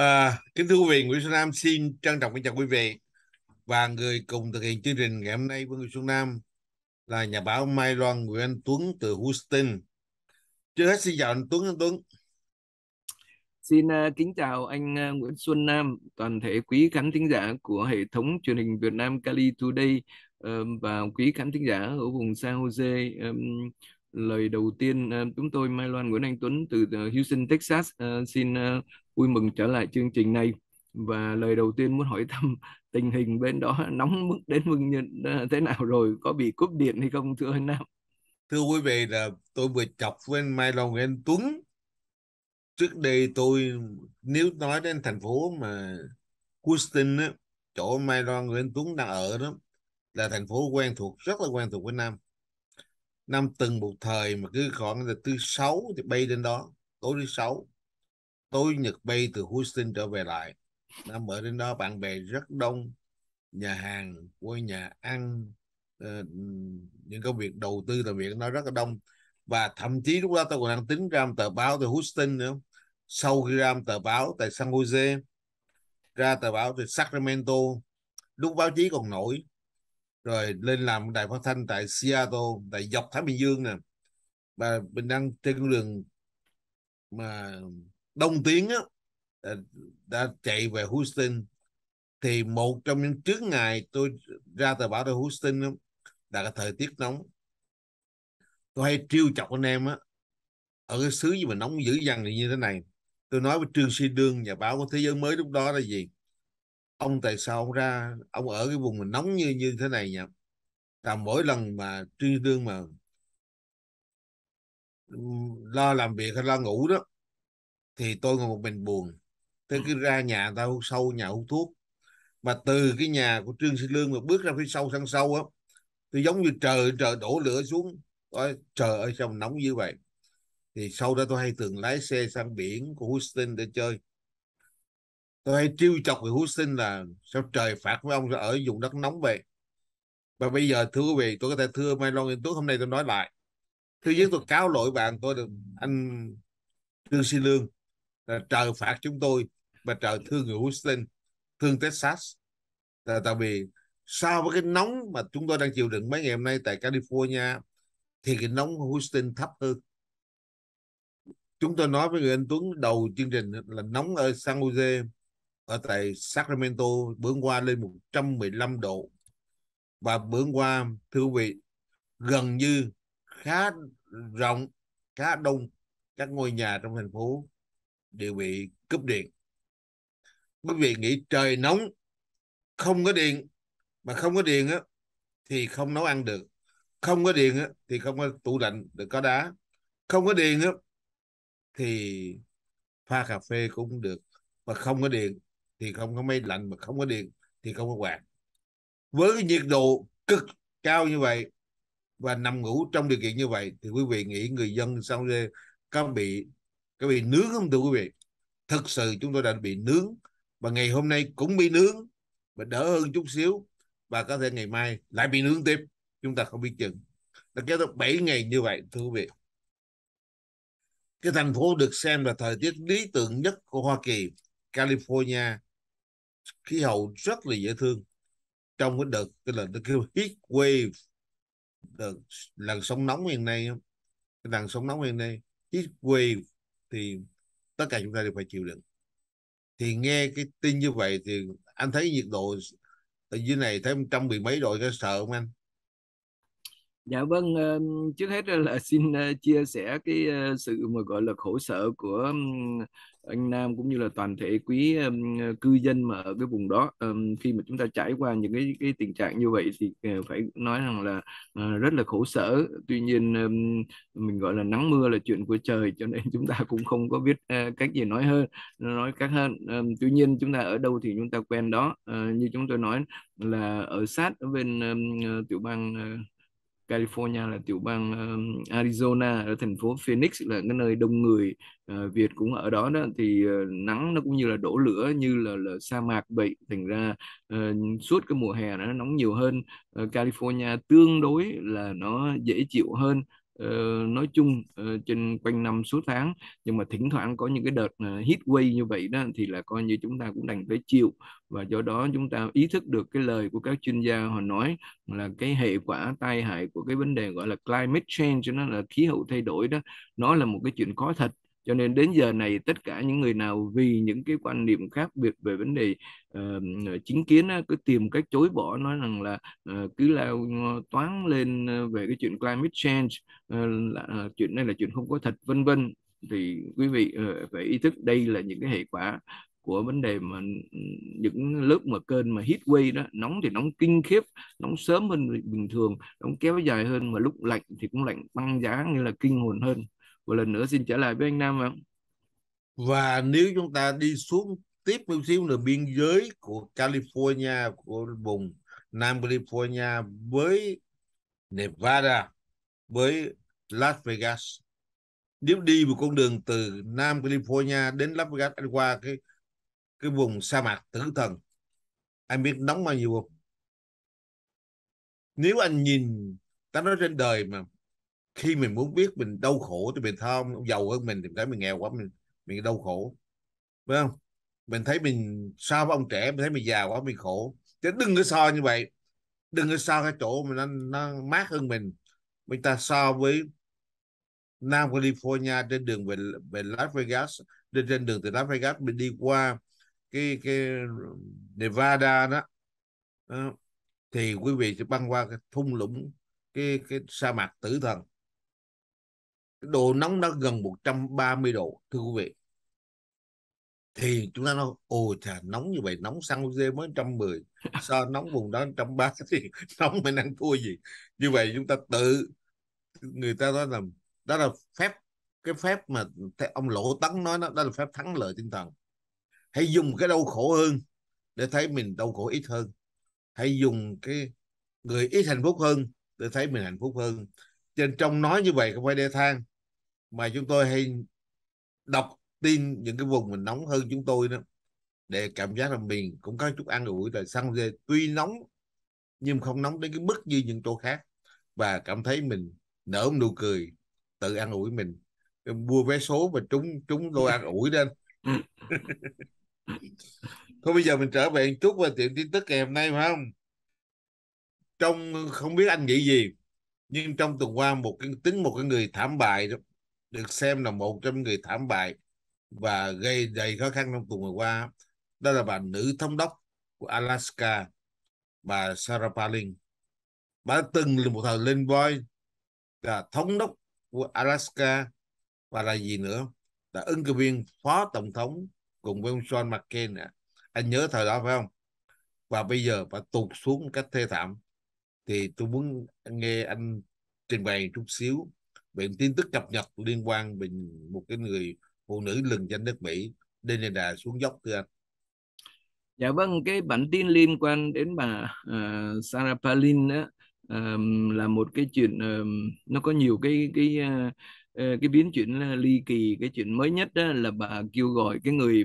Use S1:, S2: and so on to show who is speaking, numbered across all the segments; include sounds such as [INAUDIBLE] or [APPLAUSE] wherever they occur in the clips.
S1: À, kính thưa quý vị, Nguyễn Xuân Nam xin trân trọng kính chào quý vị và người cùng thực hiện chương trình ngày hôm nay với Nguyễn Xuân Nam là nhà báo Mai Loan Nguyễn Anh Tuấn từ Houston. Trước hết xin chào anh Tuấn, anh Tuấn. Xin uh, kính chào anh
S2: uh, Nguyễn Xuân Nam, toàn thể quý khán thính giả của hệ thống truyền hình Việt Nam Cali Today uh, và quý khán thính giả ở vùng San Jose um, lời đầu tiên chúng tôi Mai Loan Nguyễn Anh Tuấn từ Houston, Texas xin vui mừng trở lại chương trình này và lời đầu tiên muốn hỏi thăm [LAUGHS] tình hình bên đó [LAUGHS] nóng mức đến mức như
S1: à, thế nào rồi có bị cúp điện hay không thưa anh Nam thưa quý vị là tôi vừa chọc với anh Mai Long anh Tuấn trước đây tôi nếu nói đến thành phố mà Houston á chỗ Mai Loan Nguyễn Tuấn đang ở đó là thành phố quen thuộc rất là quen thuộc với Nam Nam từng một thời mà cứ khoảng là thứ sáu thì bay lên đó tối thứ sáu tối Nhật bay từ Houston trở về lại năm ở đến đó bạn bè rất đông nhà hàng quê nhà ăn uh, những công việc đầu tư làm việc nó rất là đông và thậm chí lúc đó tôi còn đang tính ra một tờ báo từ Houston nữa sau khi ra một tờ báo tại San Jose ra tờ báo từ Sacramento lúc báo chí còn nổi rồi lên làm đài phát thanh tại Seattle tại dọc Thái Bình Dương nè và mình đang trên con đường mà đông tiến á, đã, đã chạy về Houston thì một trong những trước ngày tôi ra tờ báo ở Houston đó, là cái thời tiết nóng tôi hay trêu chọc anh em á ở cái xứ gì mà nóng dữ dằn thì như thế này tôi nói với trương sĩ đương nhà báo của thế giới mới lúc đó là gì ông tại sao ông ra ông ở cái vùng mà nóng như như thế này nhỉ là mỗi lần mà trương sĩ đương mà ừ, lo làm việc hay lo ngủ đó thì tôi ngồi một mình buồn tôi ừ. cứ ra nhà tao hút sâu nhà hút thuốc mà từ cái nhà của trương sinh lương mà bước ra phía sau sân sâu á tôi giống như trời trời đổ lửa xuống Ôi, trời ơi sao nóng như vậy thì sau đó tôi hay thường lái xe sang biển của Houston để chơi tôi hay trêu chọc người Houston là sao trời phạt với ông ở vùng đất nóng vậy và bây giờ thưa quý vị tôi có thể thưa Mai long Yên Tuấn hôm nay tôi nói lại thứ nhất tôi cáo lỗi bạn tôi được anh Trương Sĩ Lương là ờ, trời phạt chúng tôi và trời thương người Houston thương Texas là ờ, tại vì so với cái nóng mà chúng tôi đang chịu đựng mấy ngày hôm nay tại California thì cái nóng Houston thấp hơn chúng tôi nói với người anh Tuấn đầu chương trình là nóng ở San Jose ở tại Sacramento bữa qua lên 115 độ và bữa qua thưa quý vị gần như khá rộng khá đông các ngôi nhà trong thành phố đều bị cúp điện quý vị nghĩ trời nóng không có điện mà không có điện á thì không nấu ăn được không có điện á thì không có tủ lạnh được có đá không có điện á thì pha cà phê cũng được mà không có điện thì không có máy lạnh mà không có điện thì không có quạt với cái nhiệt độ cực cao như vậy và nằm ngủ trong điều kiện như vậy thì quý vị nghĩ người dân sau đây có bị các vị nướng không thưa quý vị thực sự chúng tôi đã bị nướng và ngày hôm nay cũng bị nướng và đỡ hơn chút xíu và có thể ngày mai lại bị nướng tiếp chúng ta không biết chừng nó kéo được 7 ngày như vậy thưa quý vị cái thành phố được xem là thời tiết lý tưởng nhất của Hoa Kỳ California khí hậu rất là dễ thương trong cái đợt cái lần cái heat wave đợt lần sóng nóng hiện nay cái làn sóng nóng hiện nay heat wave thì tất cả chúng ta đều phải chịu đựng thì nghe cái tin như vậy thì anh thấy nhiệt độ ở dưới này thấy trăm mấy độ có sợ không anh dạ vâng ờ, trước hết là xin ờ, chia sẻ
S2: cái ờ, sự mà gọi là khổ sở của anh Nam cũng như là toàn thể quý um, cư dân mà ở cái vùng đó um, khi mà chúng ta trải qua những cái cái tình trạng như vậy thì uh, phải nói rằng là uh, rất là khổ sở tuy nhiên um, mình gọi là nắng mưa là chuyện của trời cho nên [LAUGHS] chúng ta cũng không có biết uh, cách gì nói hơn nói khác hơn um, tuy nhiên chúng ta ở đâu thì chúng ta quen đó uh, như chúng tôi nói là ở sát ở bên um, tiểu bang uh, California là tiểu bang uh, Arizona ở thành phố Phoenix là cái nơi đông người uh, Việt cũng ở đó đó thì uh, nắng nó cũng như là đổ lửa như là, là sa mạc vậy thành ra uh, suốt cái mùa hè nó nóng nhiều hơn uh, California tương đối là nó dễ chịu hơn Ờ, nói chung ờ, trên quanh năm suốt tháng nhưng mà thỉnh thoảng có những cái đợt hit ờ, heat wave như vậy đó thì là coi như chúng ta cũng đành phải chịu và do đó chúng ta ý thức được cái lời của các chuyên gia họ nói là cái hệ quả tai hại của cái vấn đề gọi là climate change cho nó là khí hậu thay đổi đó nó là một cái chuyện có thật cho nên đến giờ này tất cả những người nào vì những cái quan niệm khác biệt về vấn đề uh, chính kiến uh, cứ tìm cách chối bỏ nói rằng là uh, cứ lao toán lên về cái chuyện climate change uh, là, uh, chuyện này là chuyện không có thật vân vân thì quý vị uh, phải ý thức đây là những cái hệ quả của vấn đề mà ừ, những lớp mà cơn mà heat wave đó nóng thì nóng kinh khiếp nóng sớm hơn bình thường nóng kéo dài hơn mà lúc lạnh thì cũng lạnh tăng giá như là kinh hồn hơn
S1: một lần nữa xin trở lại với anh Nam ạ và nếu chúng ta đi xuống tiếp một xíu là biên giới của California của vùng Nam California với Nevada với Las Vegas nếu đi một con đường từ Nam California đến Las Vegas anh qua cái cái vùng sa mạc tử thần anh biết nóng bao nhiêu không nếu anh nhìn ta nói trên đời mà khi mình muốn biết mình đau khổ thì mình thơm giàu hơn mình thì thấy mình nghèo quá mình mình đau khổ phải không mình thấy mình sao với ông trẻ mình thấy mình già quá mình khổ chứ đừng có so như vậy đừng có so cái chỗ mà nó, nó mát hơn mình mình ta so với Nam California trên đường về về Las Vegas trên trên đường từ Las Vegas mình đi qua cái cái Nevada đó, đó thì quý vị sẽ băng qua cái thung lũng cái cái sa mạc tử thần độ nóng nó gần 130 độ thưa quý vị thì chúng ta nói ồ chà nóng như vậy nóng San dê mới 110 [LAUGHS] sao nóng vùng đó 130 thì [LAUGHS] nóng mình ăn thua gì như vậy chúng ta tự người ta nói là đó là phép cái phép mà ông Lỗ Tấn nói đó, đó là phép thắng lợi tinh thần hãy dùng cái đau khổ hơn để thấy mình đau khổ ít hơn hãy dùng cái người ít hạnh phúc hơn để thấy mình hạnh phúc hơn trên trong nói như vậy không phải đe thang mà chúng tôi hay đọc tin những cái vùng mình nóng hơn chúng tôi đó để cảm giác là mình cũng có chút ăn ủi tại xăng dê tuy nóng nhưng không nóng đến cái mức như những chỗ khác và cảm thấy mình nở nụ cười tự ăn ủi mình mua vé số và trúng trúng tôi ăn ủi lên [LAUGHS] thôi bây giờ mình trở về một chút và tiện tin tức ngày hôm nay phải không trong không biết anh nghĩ gì nhưng trong tuần qua một cái tính một cái người thảm bại đó được xem là một trong người thảm bại và gây đầy khó khăn trong tuần vừa qua đó là bà nữ thống đốc của Alaska bà Sarah Palin bà đã từng là một thời lên voi là thống đốc của Alaska và là gì nữa là ứng cử viên phó tổng thống cùng với ông John McCain à. anh nhớ thời đó phải không và bây giờ bà tụt xuống cách thê thảm thì tôi muốn nghe anh trình bày chút xíu về tin tức cập nhật liên quan về một cái người phụ nữ lừng danh nước Mỹ Deneda xuống dốc thưa anh. Dạ vâng, cái bản tin liên quan đến bà uh, Sarah Palin
S2: đó um, là một cái chuyện um, nó có nhiều cái cái uh, cái biến chuyển à, ly kỳ cái chuyện mới nhất đó là bà kêu gọi cái người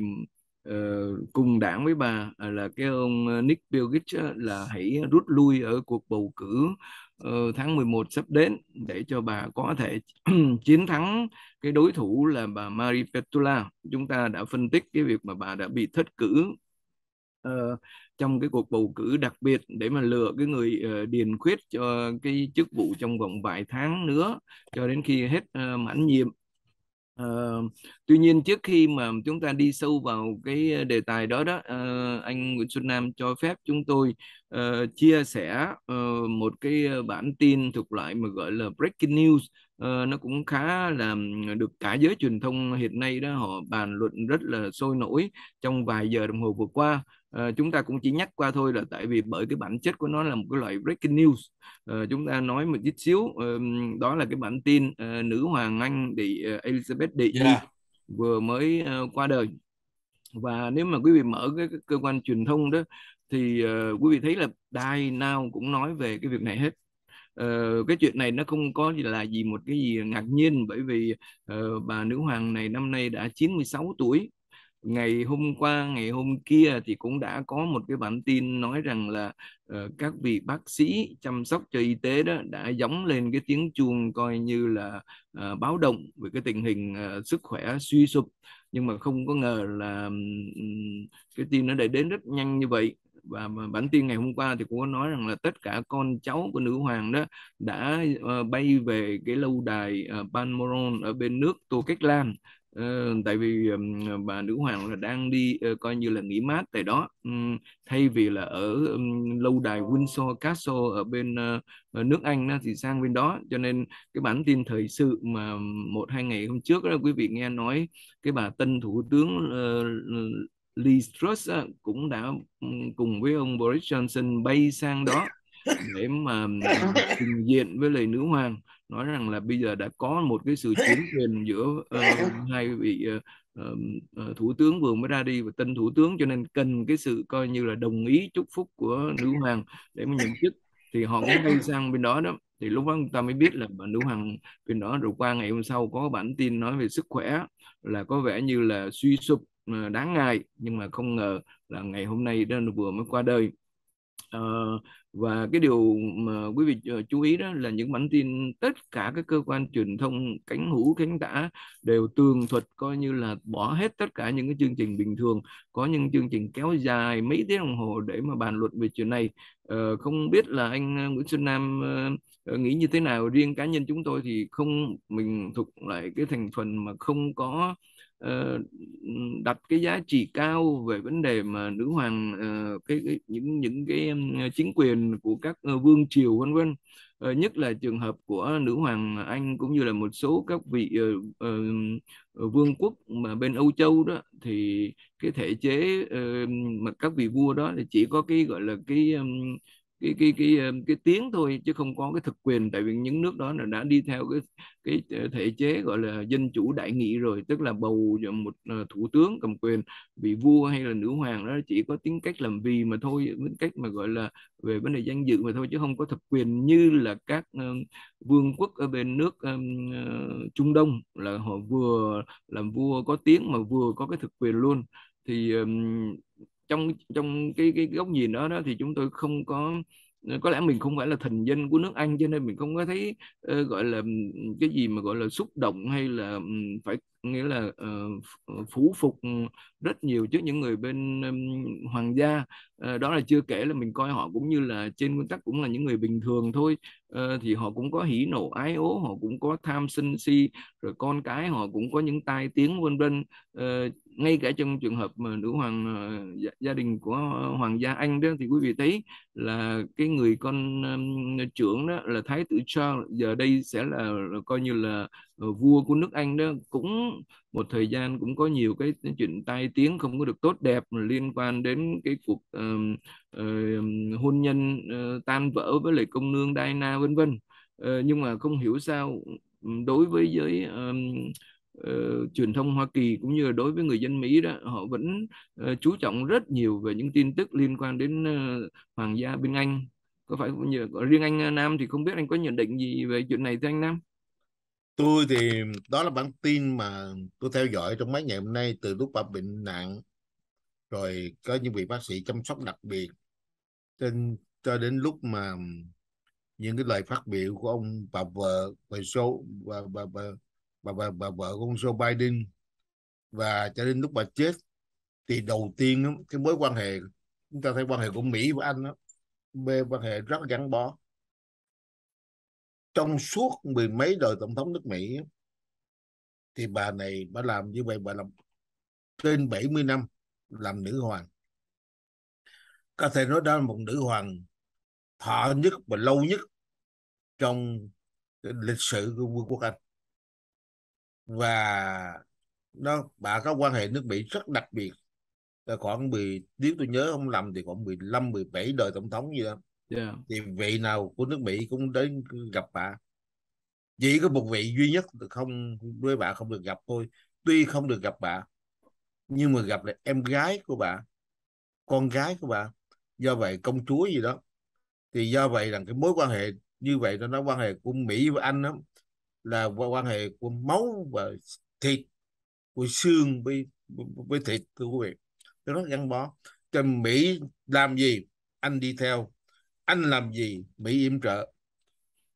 S2: uh, cùng đảng với bà là cái ông ờ, Nick Bill Gates là hãy rút lui ở cuộc bầu cử Ờ, tháng 11 sắp đến để cho bà có thể [CLEARS THROAT] chiến thắng cái đối thủ là bà Marie Petula. Chúng ta đã phân tích cái việc mà bà đã bị thất cử uh, trong cái cuộc bầu cử đặc biệt để mà lựa cái người uh, điền khuyết cho cái chức vụ trong vòng vài tháng nữa cho đến khi hết uh, mãn nhiệm Uh, tuy nhiên trước khi mà chúng ta đi sâu vào cái ờ, đề tài đó đó uh, anh Nguyễn Xuân Nam cho phép chúng tôi uh, chia sẻ uh, một cái bản tin thuộc loại mà gọi là breaking news uh, nó cũng khá là ừ, được cả giới truyền thông hiện nay đó họ bàn luận rất là sôi nổi trong vài giờ đồng hồ vừa qua Ờ, chúng ta cũng chỉ nhắc qua thôi là tại vì bởi cái bản chất của nó là một cái loại breaking news uh, chúng ta nói một chút xíu uh, đó là cái bản tin uh, nữ hoàng anh đệ uh, Elizabeth đệ yeah. vừa mới uh, qua đời và nếu mà quý vị mở cái, cái cơ quan truyền thông đó thì uh, quý vị thấy là đài nào cũng nói về cái việc này hết Uh, cái chuyện này nó không có gì là gì một cái gì ngạc nhiên bởi vì uh, bà nữ hoàng này năm nay đã 96 tuổi ngày hôm qua ngày hôm kia thì cũng đã có một cái bản tin nói rằng là uh, các vị bác sĩ chăm sóc cho y tế đó đã giống lên cái tiếng chuông coi như là uh, báo động về cái tình hình uh, sức khỏe suy sụp nhưng mà không có ngờ là um, cái tin nó đã đến rất nhanh như vậy và bản tin ngày hôm qua thì cũng có nói rằng là tất cả con cháu của nữ hoàng đó đã uh, bay về cái lâu đài uh, Balmoral ở bên nước Tô Cách Lan Ờ, tại vì bà nữ hoàng là đang đi ờ, coi như là nghỉ mát tại đó thay vì là ở lâu đài Windsor Castle ở bên ờ, nước Anh thì sang bên đó cho nên cái bản tin thời sự mà một hai ngày hôm trước đó quý vị nghe nói cái bà tân thủ tướng Lee Truss cũng đã cùng với ông Boris Johnson bay sang đó để mà trình diện với lời nữ hoàng nói rằng là bây giờ đã có một cái sự chuyển [LAUGHS] quyền giữa uh, hai vị uh, uh, thủ tướng vừa mới ra đi và tân thủ tướng cho nên cần cái sự coi như là đồng ý chúc phúc của nữ hoàng để mà nhậm chức thì họ cũng bay [LAUGHS] sang bên đó đó thì lúc đó người ta mới biết là bà nữ hoàng bên đó rồi qua ngày hôm sau có bản tin nói về sức khỏe là có vẻ như là suy sụp đáng ngại nhưng mà không ngờ là ngày hôm nay đó vừa mới qua đời Uh, và cái điều mà quý vị ờ, chú ý đó là những bản tin tất cả các cơ quan truyền thông cánh hữu cánh tả đều tường thuật coi như là bỏ hết tất cả những cái chương trình bình thường có những chương trình kéo dài mấy tiếng đồng hồ để mà bàn luận về chuyện này uh, không biết là anh Nguyễn Xuân Nam nghĩ như thế nào riêng cá nhân chúng tôi thì không mình thuộc lại cái thành phần mà không có Ờ, đặt cái giá trị cao về vấn đề mà nữ hoàng ờ, cái, cái những những cái chính quyền của các ờ, vương triều vân vân nhất là trường hợp của nữ hoàng Anh cũng như là một số các vị vương quốc mà bên Âu Châu đó thì cái thể chế mà các vị vua đó thì chỉ có cái gọi là cái cái cái cái ờ, cái tiếng thôi chứ không có cái thực quyền tại vì những nước đó là đã đi theo cái cái ờ, thể chế gọi là dân chủ đại nghị rồi tức là bầu một ờ, thủ tướng cầm quyền vị vua hay là nữ hoàng đó chỉ có tính cách làm vì mà thôi tính cách mà gọi là về vấn đề danh dự mà thôi chứ không có thực quyền như là các vương quốc ở bên nước Trung Đông là họ vừa làm vua có tiếng mà vừa có cái thực quyền luôn thì trong trong cái cái góc nhìn đó đó thì chúng tôi không có có lẽ mình không phải là thành dân của nước Anh cho nên mình không có thấy uh, gọi là cái gì mà gọi là xúc động hay là um, phải nghĩa là uh, phủ phục rất nhiều trước những người bên um, hoàng gia uh, đó là chưa kể là mình coi họ cũng như là trên nguyên tắc cũng là những người bình thường thôi uh, thì họ cũng có hỉ nộ ái ố họ cũng có tham sân si rồi con cái họ cũng có những tai tiếng vân vân uh, ngay cả trong trường hợp mà nữ hoàng uh, gia đình của hoàng gia anh đó thì quý vị thấy là cái người con um, trưởng đó là thái tử Charles giờ đây sẽ là, là coi như là Ờ, vua của nước Anh đó cũng một thời gian cũng có nhiều cái chuyện tai tiếng không có được tốt đẹp liên quan đến cái cuộc uh, uh, hôn nhân uh, tan vỡ với lại công nương Diana vân vân uh, nhưng mà không hiểu sao đối với giới uh, uh, truyền thông Hoa Kỳ cũng như là đối với người dân Mỹ đó họ vẫn uh, chú trọng rất nhiều về những tin tức liên quan đến uh, hoàng gia bên Anh có phải như riêng anh Nam thì không biết anh có nhận định gì về chuyện này thưa anh Nam tôi thì
S1: đó là bản tin mà tôi theo dõi trong mấy ngày hôm nay từ lúc bà bệnh nặng rồi có những vị bác sĩ chăm sóc đặc biệt trên cho đến lúc mà những cái lời phát biểu của ông bà vợ bà Joe bà bà bà bà, bà, bà vợ của ông Joe Biden và cho đến lúc bà chết thì đầu tiên cái mối quan hệ chúng ta thấy quan hệ của Mỹ và Anh đó mê quan hệ rất gắn bó trong suốt mười mấy đời tổng thống nước Mỹ thì bà này bà làm như vậy bà làm trên 70 năm làm nữ hoàng có thể nói đó là một nữ hoàng thọ nhất và lâu nhất trong lịch sử của vương quốc Anh và nó bà có quan hệ nước Mỹ rất đặc biệt là khoảng 10 nếu tôi nhớ không lầm thì khoảng 15 17 đời tổng thống gì đó yeah. thì vị nào của nước mỹ cũng đến gặp bà chỉ có một vị duy nhất không với bà không được gặp thôi tuy không được gặp bà nhưng mà gặp lại em gái của bà con gái của bà do vậy công chúa gì đó thì do vậy rằng cái mối quan hệ như vậy nó quan hệ của mỹ và anh đó là quan hệ của máu và thịt của xương với với thịt thưa quý vị nó gắn bó cho mỹ làm gì anh đi theo anh làm gì mỹ yểm trợ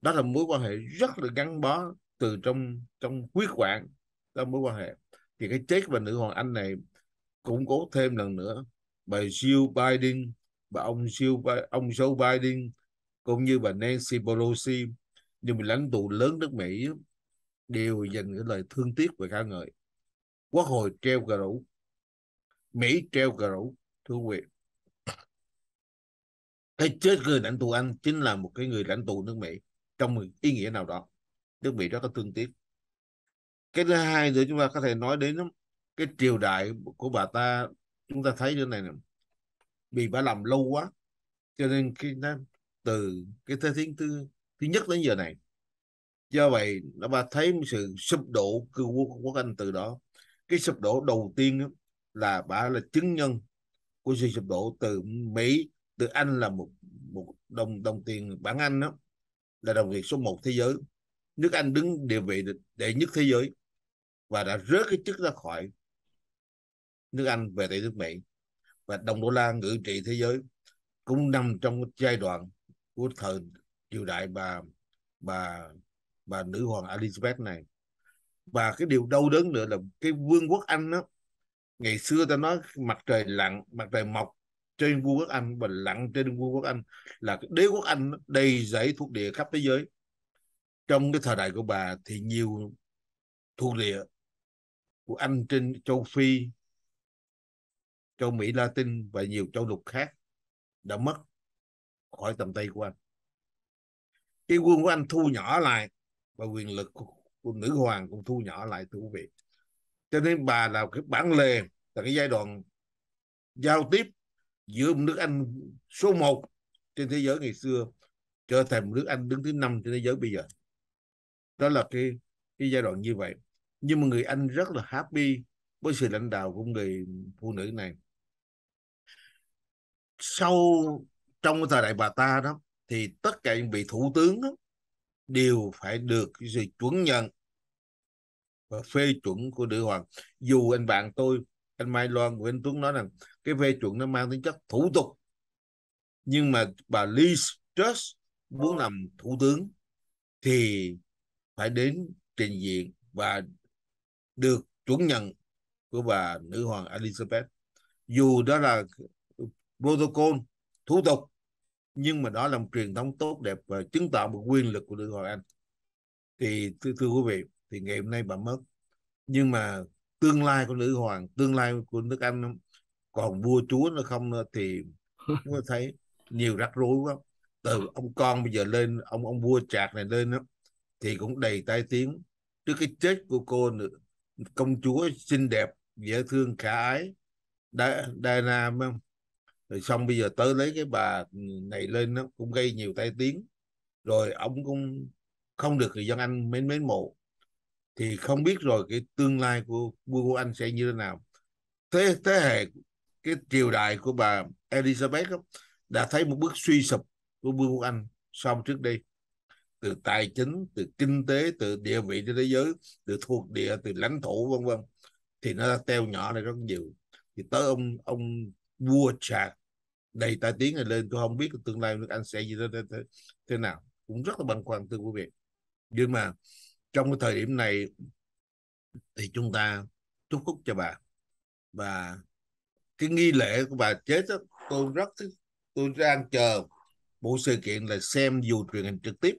S1: đó là mối quan hệ rất là gắn bó từ trong trong quyết quản đó mối quan hệ thì cái chết và nữ hoàng anh này củng cố thêm lần nữa bởi Jill Biden và ông Jill ông Joe Biden cũng như bà Nancy Pelosi như một lãnh tụ lớn nước Mỹ đều dành cái lời thương tiếc và ca ngợi quốc hội treo cờ rủ Mỹ treo cờ rủ thưa quý vị hay chết người lãnh tụ Anh chính là một cái người lãnh tụ nước Mỹ trong ý nghĩa nào đó nước Mỹ rất có thương tiếc cái thứ hai nữa chúng ta có thể nói đến cái triều đại của bà ta chúng ta thấy như này nè vì bà làm lâu quá cho nên khi nó từ cái thế thiên thứ thứ nhất đến giờ này do vậy nó bà thấy một sự sụp đổ cư quốc quốc anh từ đó cái sụp đổ đầu tiên là bà là chứng nhân của sự sụp đổ từ mỹ từ Anh là một một đồng đồng tiền bảng Anh đó là đồng tiền số 1 thế giới nước Anh đứng địa vị đệ nhất thế giới và đã rớt cái chức ra khỏi nước Anh về tại nước Mỹ và đồng đô la ngự trị thế giới cũng nằm trong giai đoạn của thời triều đại bà bà bà nữ hoàng Elizabeth này và cái điều đau đớn nữa là cái vương quốc Anh đó ngày xưa ta nói mặt trời lặn mặt trời mọc trên vương quốc Anh và lặng trên vương quốc Anh là đế quốc Anh đầy dãy thuộc địa khắp thế giới trong cái thời đại của bà thì nhiều thuộc địa của Anh trên châu Phi châu Mỹ Latin và nhiều châu lục khác đã mất khỏi tầm tay của Anh cái quân của Anh thu nhỏ lại và quyền lực của, của nữ hoàng cũng thu nhỏ lại thưa quý vị cho nên bà là cái bản lề là cái giai đoạn giao tiếp giữa một nước Anh số 1 trên thế giới ngày xưa trở thành một nước Anh đứng thứ năm trên thế giới bây giờ đó là cái cái giai đoạn như vậy nhưng mà người Anh rất là happy với sự lãnh đạo của người phụ nữ này sau trong cái thời đại bà ta đó thì tất cả những vị thủ tướng đó, đều phải được cái sự chuẩn nhận và phê chuẩn của nữ hoàng dù anh bạn tôi anh Mai Loan Nguyễn Tuấn nói rằng cái phê chuẩn nó mang tính chất thủ tục nhưng mà bà Liz Truss muốn làm thủ tướng thì phải đến trình diện và được chuẩn nhận của bà nữ hoàng Elizabeth dù đó là protocol thủ tục nhưng mà đó là một truyền thống tốt đẹp và chứng tỏ một quyền lực của nữ hoàng Anh thì thưa, thưa quý vị thì ngày hôm nay bà mất nhưng mà tương lai của nữ hoàng tương lai của nước Anh còn vua chúa nó không thì [LAUGHS] chúng thấy nhiều rắc rối quá từ ông con bây giờ lên ông ông vua trạc này lên đó, thì cũng đầy tai tiếng trước cái chết của cô nữa công chúa xinh đẹp dễ thương khả ái đa đa nam rồi xong bây giờ tới lấy cái bà này lên nó cũng gây nhiều tai tiếng rồi ông cũng không được người dân anh mến mến mộ thì không biết rồi cái tương lai của vua của anh sẽ như thế nào thế thế hệ cái triều đại của bà Elizabeth đã thấy một bước suy sụp của vương quốc Anh so với trước đây từ tài chính từ kinh tế từ địa vị trên thế giới từ thuộc địa từ lãnh thổ vân vân thì nó teo nhỏ này rất nhiều thì tới ông ông vua Charles đầy tai tiếng này lên tôi không biết tương lai nước Anh sẽ như thế, thế, thế nào cũng rất là băn khoăn thưa quý vị nhưng mà trong cái thời điểm này thì chúng ta chúc phúc cho bà và cái nghi lễ của bà chết đó, tôi rất thích tôi đang chờ buổi sự kiện là xem dù truyền hình trực tiếp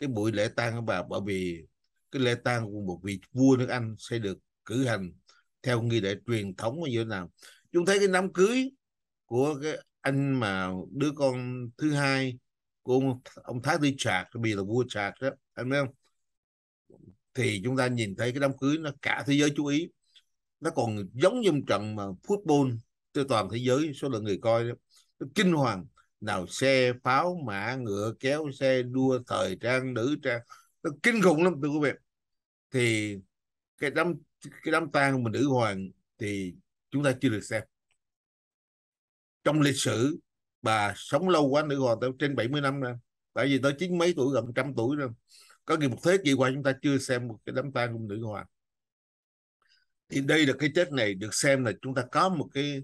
S1: cái buổi lễ tang của bà bởi vì cái lễ tang của một vị vua nước Anh sẽ được cử hành theo nghi lễ truyền thống như thế nào chúng thấy cái đám cưới của cái anh mà đứa con thứ hai của ông, ông Thái Tư Trạc vì là vua Trạc đó anh biết không thì chúng ta nhìn thấy cái đám cưới nó cả thế giới chú ý nó còn giống như một trận mà football tới toàn thế giới số lượng người coi đó, kinh hoàng nào xe pháo mã ngựa kéo xe đua thời trang nữ trang nó kinh khủng lắm thưa quý vị thì cái đám cái đám tang mà nữ hoàng thì chúng ta chưa được xem trong lịch sử bà sống lâu quá nữ hoàng tới trên 70 năm rồi tại vì tới chín mấy tuổi gần trăm tuổi rồi có nghĩa một thế kỷ qua chúng ta chưa xem một cái đám tang của nữ hoàng thì đây là cái chết này được xem là chúng ta có một cái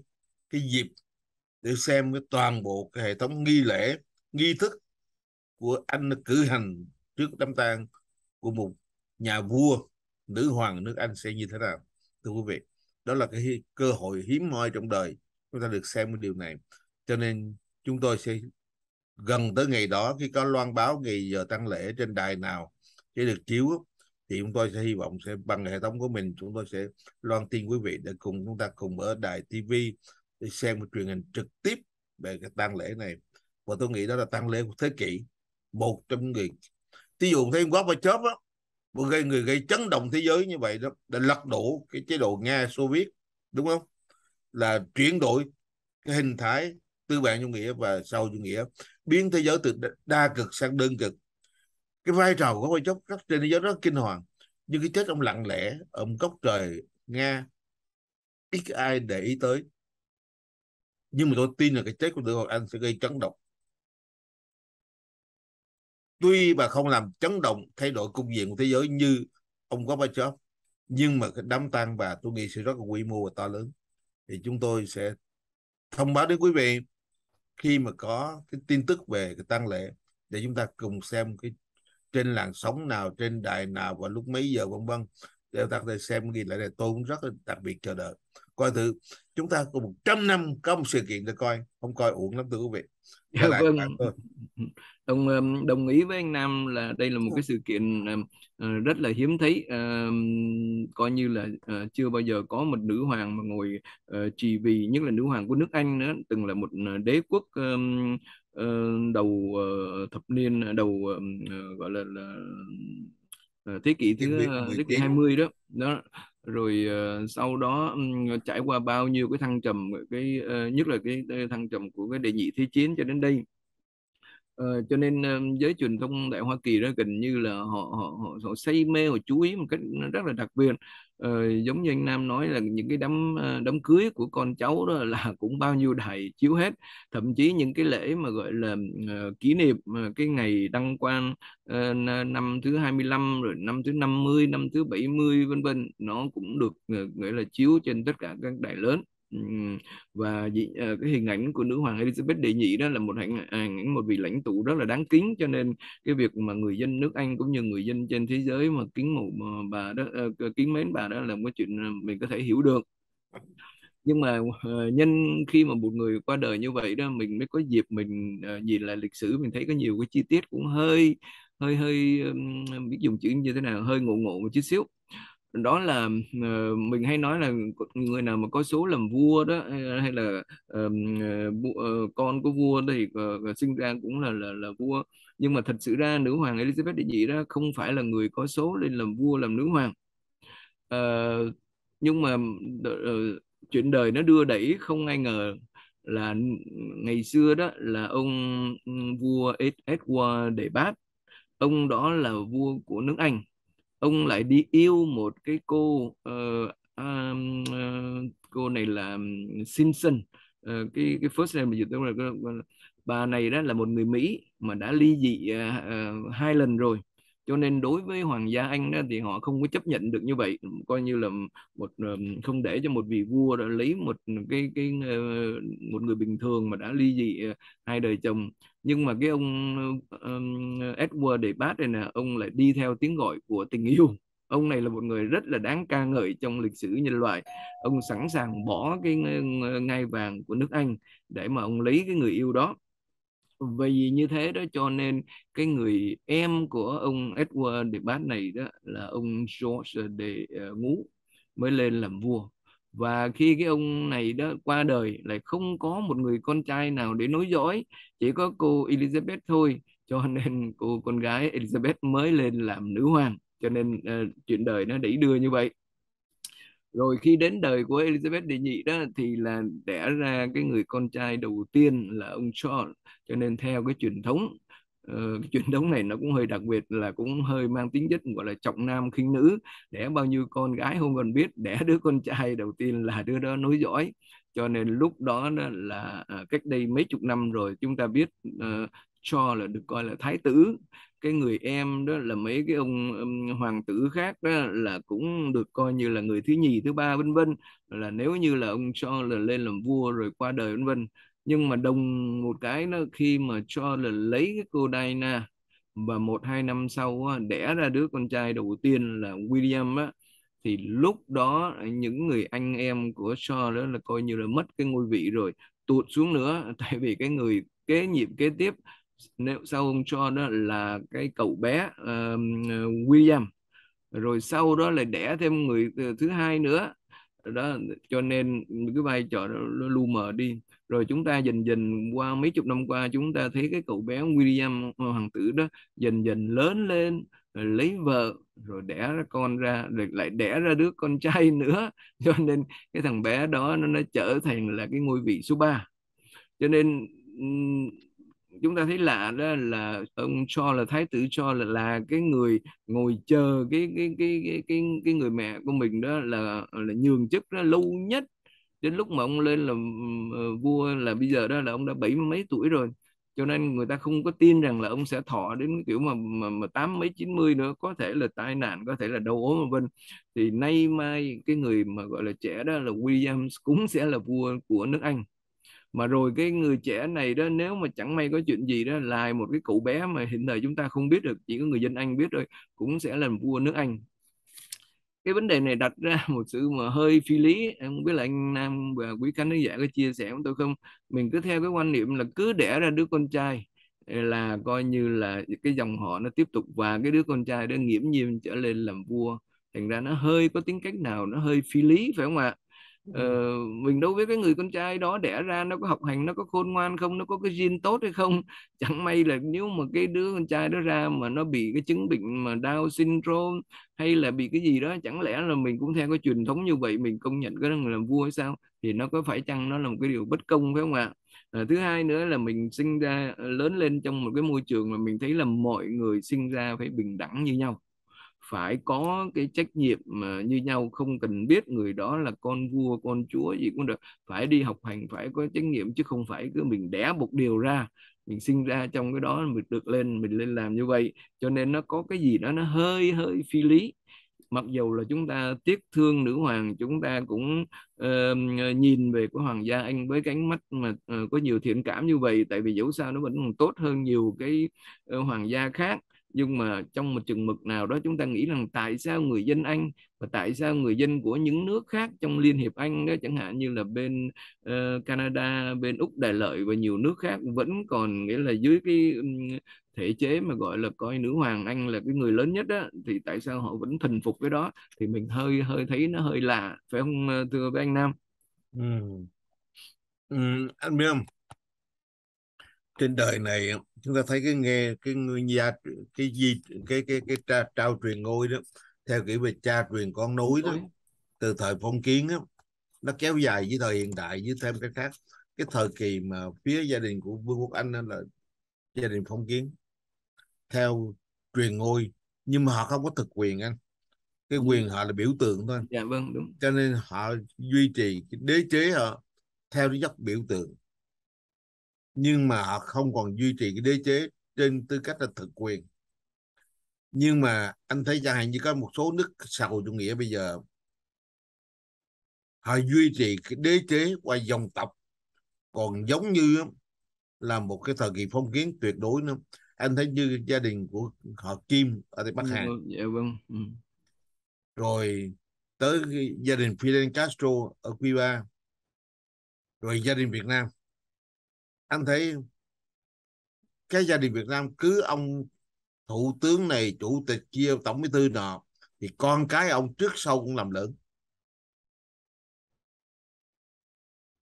S1: cái dịp để xem cái toàn bộ cái hệ thống nghi lễ nghi thức của anh cử hành trước đám tang của một nhà vua nữ hoàng nước anh sẽ như thế nào thưa quý vị đó là cái cơ hội hiếm hoi trong đời chúng ta được xem cái điều này cho nên chúng tôi sẽ gần tới ngày đó khi có loan báo ngày giờ tăng lễ trên đài nào sẽ được chiếu thì chúng tôi sẽ hy vọng sẽ bằng hệ thống của mình chúng tôi sẽ loan tin quý vị để cùng chúng ta cùng ở đài TV đi xem một truyền hình trực tiếp về cái tang lễ này và tôi nghĩ đó là tang lễ của thế kỷ một trong người ví dụ thấy và chớp đó, một gây người gây chấn động thế giới như vậy đó đã lật đổ cái chế độ nga xô viết đúng không là chuyển đổi cái hình thái tư bản chủ nghĩa và sau chủ nghĩa biến thế giới từ đa cực sang đơn cực cái vai trò của Gorbachev rất trên thế giới rất kinh hoàng nhưng cái chết ông lặng lẽ ông góc trời nga ít ai để ý tới nhưng mà tôi tin là cái chết của Lữ Hoàng Anh sẽ gây chấn động tuy bà không làm chấn động thay đổi cục diện của thế giới như ông Gorbachev nhưng mà cái đám tang bà tôi nghĩ sẽ rất là quy mô và to lớn thì chúng tôi sẽ thông báo đến quý vị khi mà có cái tin tức về cái tang lễ để chúng ta cùng xem cái trên làn sóng nào trên đài nào và lúc mấy giờ vân vân để chúng ta có thể xem ghi lại này tôi cũng rất là đặc biệt chờ đợi coi thử chúng ta có một trăm năm có một sự kiện để coi không coi uổng lắm thưa quý vị dạ, lại vâng. đồng đồng ý
S2: với anh Nam là đây là một cái sự kiện ờ, rất là hiếm thấy coi như là ờ, chưa bao giờ có một nữ hoàng mà ngồi ờ, trì vì nhất là nữ hoàng của nước Anh nữa từng là một đế quốc đầu thập niên đầu gọi là, là thế kỷ thứ thế kỷ 20 đó đó rồi uh, sau đó um, trải qua bao nhiêu cái thăng trầm cái uh, nhất là cái ờ, thăng trầm của cái đề nhị thế chiến cho đến đây Ờ, cho nên um, giới truyền thông đại Hoa Kỳ đó gần như là họ họ họ, họ say mê họ chú ý một cách rất là đặc biệt uh, giống như anh Nam nói là những cái đám đám cưới của con cháu đó là [LAUGHS] cũng bao nhiêu đài chiếu hết thậm chí những cái lễ mà gọi là uh, kỷ niệm uh, cái ngày đăng quang uh, năm thứ 25 rồi năm thứ 50 năm thứ 70 vân vân nó cũng được uh, gọi là chiếu trên tất cả các đài lớn và ờ, cái hình ảnh của nữ hoàng Elizabeth đệ nhị đó là một hình à, ảnh một vị lãnh tụ rất là đáng kính cho nên cái việc mà người dân nước Anh cũng như người dân trên thế giới mà kính mộ ờ, bà đó ờ, kính mến bà đó là một chuyện mình có thể hiểu được nhưng mà nhân khi mà một người qua đời như vậy đó mình mới có dịp mình nhìn lại lịch sử mình thấy có nhiều cái chi tiết cũng hơi hơi hơi um, biết dùng chữ như thế nào hơi ngộ ngộ một chút xíu đó là uh, mình hay nói là người nào mà có số làm vua đó hay, hay là uh, uh, con của vua thì uh, sinh ra cũng là là là vua nhưng mà thật sự ra nữ hoàng Elizabeth đệ nhị đó không phải là người có số lên làm vua làm nữ hoàng uh, nhưng mà uh, chuyện đời nó đưa đẩy không ai ngờ là ngày xưa đó là ông vua Edward đệ bát ông đó là vua của nước Anh ông lại đi yêu một cái cô uh, um, uh, cô này là Simpson uh, cái cái first name mình dịch đúng là bà này đó là một người Mỹ mà đã ly dị uh, uh, hai lần rồi cho nên đối với hoàng gia anh đó, thì họ không có chấp nhận được như vậy coi như là một ờ, không để cho một vị vua đã lấy một cái cái một người bình thường mà đã ly dị hai đời chồng nhưng mà cái ông um, Edward để bát này nè ông lại đi theo tiếng gọi của tình yêu ông này là một người rất là đáng ca ngợi trong lịch sử nhân loại ông sẵn sàng bỏ cái ngai vàng của nước Anh để mà ông lấy cái người yêu đó vì như thế đó cho nên cái người em của ông Edward de Bát này đó là ông George de ờ, Ngũ mới lên làm vua và khi cái ông này đã qua đời lại không có một người con trai nào để nối dõi chỉ có cô Elizabeth thôi cho [LAUGHS] nên cô con gái Elizabeth mới lên làm nữ hoàng cho nên uh, chuyện đời nó đẩy đưa như vậy rồi khi đến đời của Elizabeth đệ nhị đó thì là đẻ ra cái người con trai đầu tiên là ông Charles cho nên theo cái truyền thống uh, cái truyền [LAUGHS] thống này nó cũng hơi đặc biệt là cũng hơi mang tính chất gọi là trọng nam khinh nữ đẻ bao nhiêu con gái không còn biết đẻ đứa con trai đầu tiên là đứa đó nối dõi cho nên lúc đó là à, cách đây mấy chục năm rồi chúng ta biết ờ, cho là được coi là thái tử cái người em đó là mấy cái ông um, hoàng tử khác đó là cũng được coi như là người thứ nhì thứ ba vân vân là nếu như là ông cho là lên làm vua rồi qua đời vân vân nhưng mà đồng một cái nó khi mà cho là lấy cái cô đây nè và một hai năm sau á, đẻ ra đứa con trai đầu tiên là William á thì lúc đó những người anh em của cho đó là coi như là mất cái ngôi vị rồi tụt xuống nữa [LAUGHS] tại vì cái người kế nhiệm kế tiếp nếu sau ông cho đó là cái cậu bé uh, William rồi sau đó lại đẻ thêm người ờ, thứ hai nữa đó cho nên cái vai trò nó lu mờ đi rồi chúng ta dần dần qua mấy chục năm qua chúng ta thấy cái cậu bé William ờ, hoàng tử đó dần dần lớn lên rồi lấy vợ rồi đẻ ra con ra rồi lại đẻ ra đứa con trai [LAUGHS] nữa cho nên cái thằng bé đó nó, nó trở thành là cái ngôi vị số 3 cho nên chúng ta thấy lạ đó là ông cho là thái tử cho là là cái người ngồi chờ cái cái cái cái cái, cái người mẹ của mình đó là là nhường chức đó lâu nhất đến lúc mà ông lên là ờ, vua là bây giờ đó là ông đã bảy mấy tuổi rồi cho nên người ta không có tin rằng là ông sẽ thọ đến cái kiểu mà mà, mà tám mấy chín mươi nữa có thể là tai nạn có thể là đau ốm vân vân thì nay mai cái người mà gọi là trẻ đó là William cũng sẽ là vua của nước Anh mà rồi cái người trẻ này đó nếu mà chẳng may có chuyện gì đó lại một cái cụ bé mà hiện thời chúng ta không biết được chỉ có người dân Anh biết thôi cũng sẽ là vua nước Anh cái vấn đề này đặt ra [LAUGHS] một sự mà hơi phi lý em không biết là anh Nam và quý khán giả có chia sẻ với tôi không mình cứ theo cái quan niệm là cứ đẻ ra đứa con trai là coi như là cái dòng họ nó tiếp tục và cái đứa con trai đó nghiễm nhiên trở lên làm vua thành ra nó hơi có tính cách nào nó hơi phi lý phải không ạ Ừ. ờ, mình đâu biết cái người con trai đó đẻ ra nó có học hành nó có khôn ngoan không nó có cái gen tốt hay không [LAUGHS] chẳng may là nếu mà cái đứa con trai đó ra mà nó bị cái chứng bệnh mà Down syndrome hay là bị cái gì đó chẳng lẽ là mình cũng theo cái truyền thống như vậy mình công nhận cái người làm vua hay sao thì nó có phải chăng nó là một cái điều bất công phải không ạ à, thứ hai nữa là mình sinh ra lớn lên trong một cái môi trường mà mình thấy là mọi người sinh ra phải bình đẳng như nhau phải có cái trách nhiệm mà như nhau không cần biết người đó là con vua con chúa gì cũng được phải đi học hành phải có trách nhiệm chứ không phải cứ mình đẻ một điều ra mình sinh ra trong cái đó mình được lên mình lên làm như vậy cho nên nó có cái gì đó nó hơi hơi phi lý mặc dù là chúng ta tiếc thương nữ hoàng chúng ta cũng uh, nhìn về của hoàng gia anh với cái mắt mà uh, có nhiều thiện cảm như vậy tại vì dẫu sao nó vẫn còn tốt hơn nhiều cái uh, hoàng gia khác nhưng mà trong một chừng mực nào đó chúng ta nghĩ rằng tại sao người dân Anh và tại sao người dân của những nước khác trong Liên hiệp Anh đó chẳng hạn như là bên uh, Canada, bên Úc Đại Lợi và nhiều nước khác vẫn còn nghĩa là dưới cái thể chế mà gọi là coi nữ hoàng Anh là cái người lớn nhất đó thì tại sao họ vẫn thần phục cái đó thì mình hơi hơi thấy nó hơi lạ phải không ờ, thưa với anh Nam? Ừ. Ừ, anh biết
S1: không? Trên đời này chúng ta thấy cái nghề cái người gia cái gì cái cái cái tra, trao truyền ngôi đó theo kiểu về cha truyền con nối đó từ thời phong kiến đó, nó kéo dài với thời hiện đại với thêm cái khác cái thời kỳ mà phía gia đình của vương quốc anh là gia đình phong kiến theo truyền ngôi nhưng mà họ không có thực quyền anh cái quyền ừ. họ là biểu tượng thôi dạ vâng đúng cho nên họ duy trì cái đế chế họ theo cái dốc biểu tượng nhưng mà họ không còn duy trì cái đế chế trên tư cách là thực quyền nhưng mà anh thấy chẳng hạn như có một số nước xã hội chủ nghĩa bây giờ họ duy trì cái đế chế qua dòng tộc còn giống như là một cái thời kỳ phong kiến tuyệt đối nữa anh thấy như gia đình của họ Kim ở tây Bắc dạ Hàn vâng, dạ, vâng. Ừ. rồi tới gia đình Fidel Castro ở Cuba rồi gia đình Việt Nam anh thấy cái gia đình Việt Nam cứ ông thủ tướng này chủ tịch kia tổng bí thư nọ thì con cái ông trước sau cũng làm lớn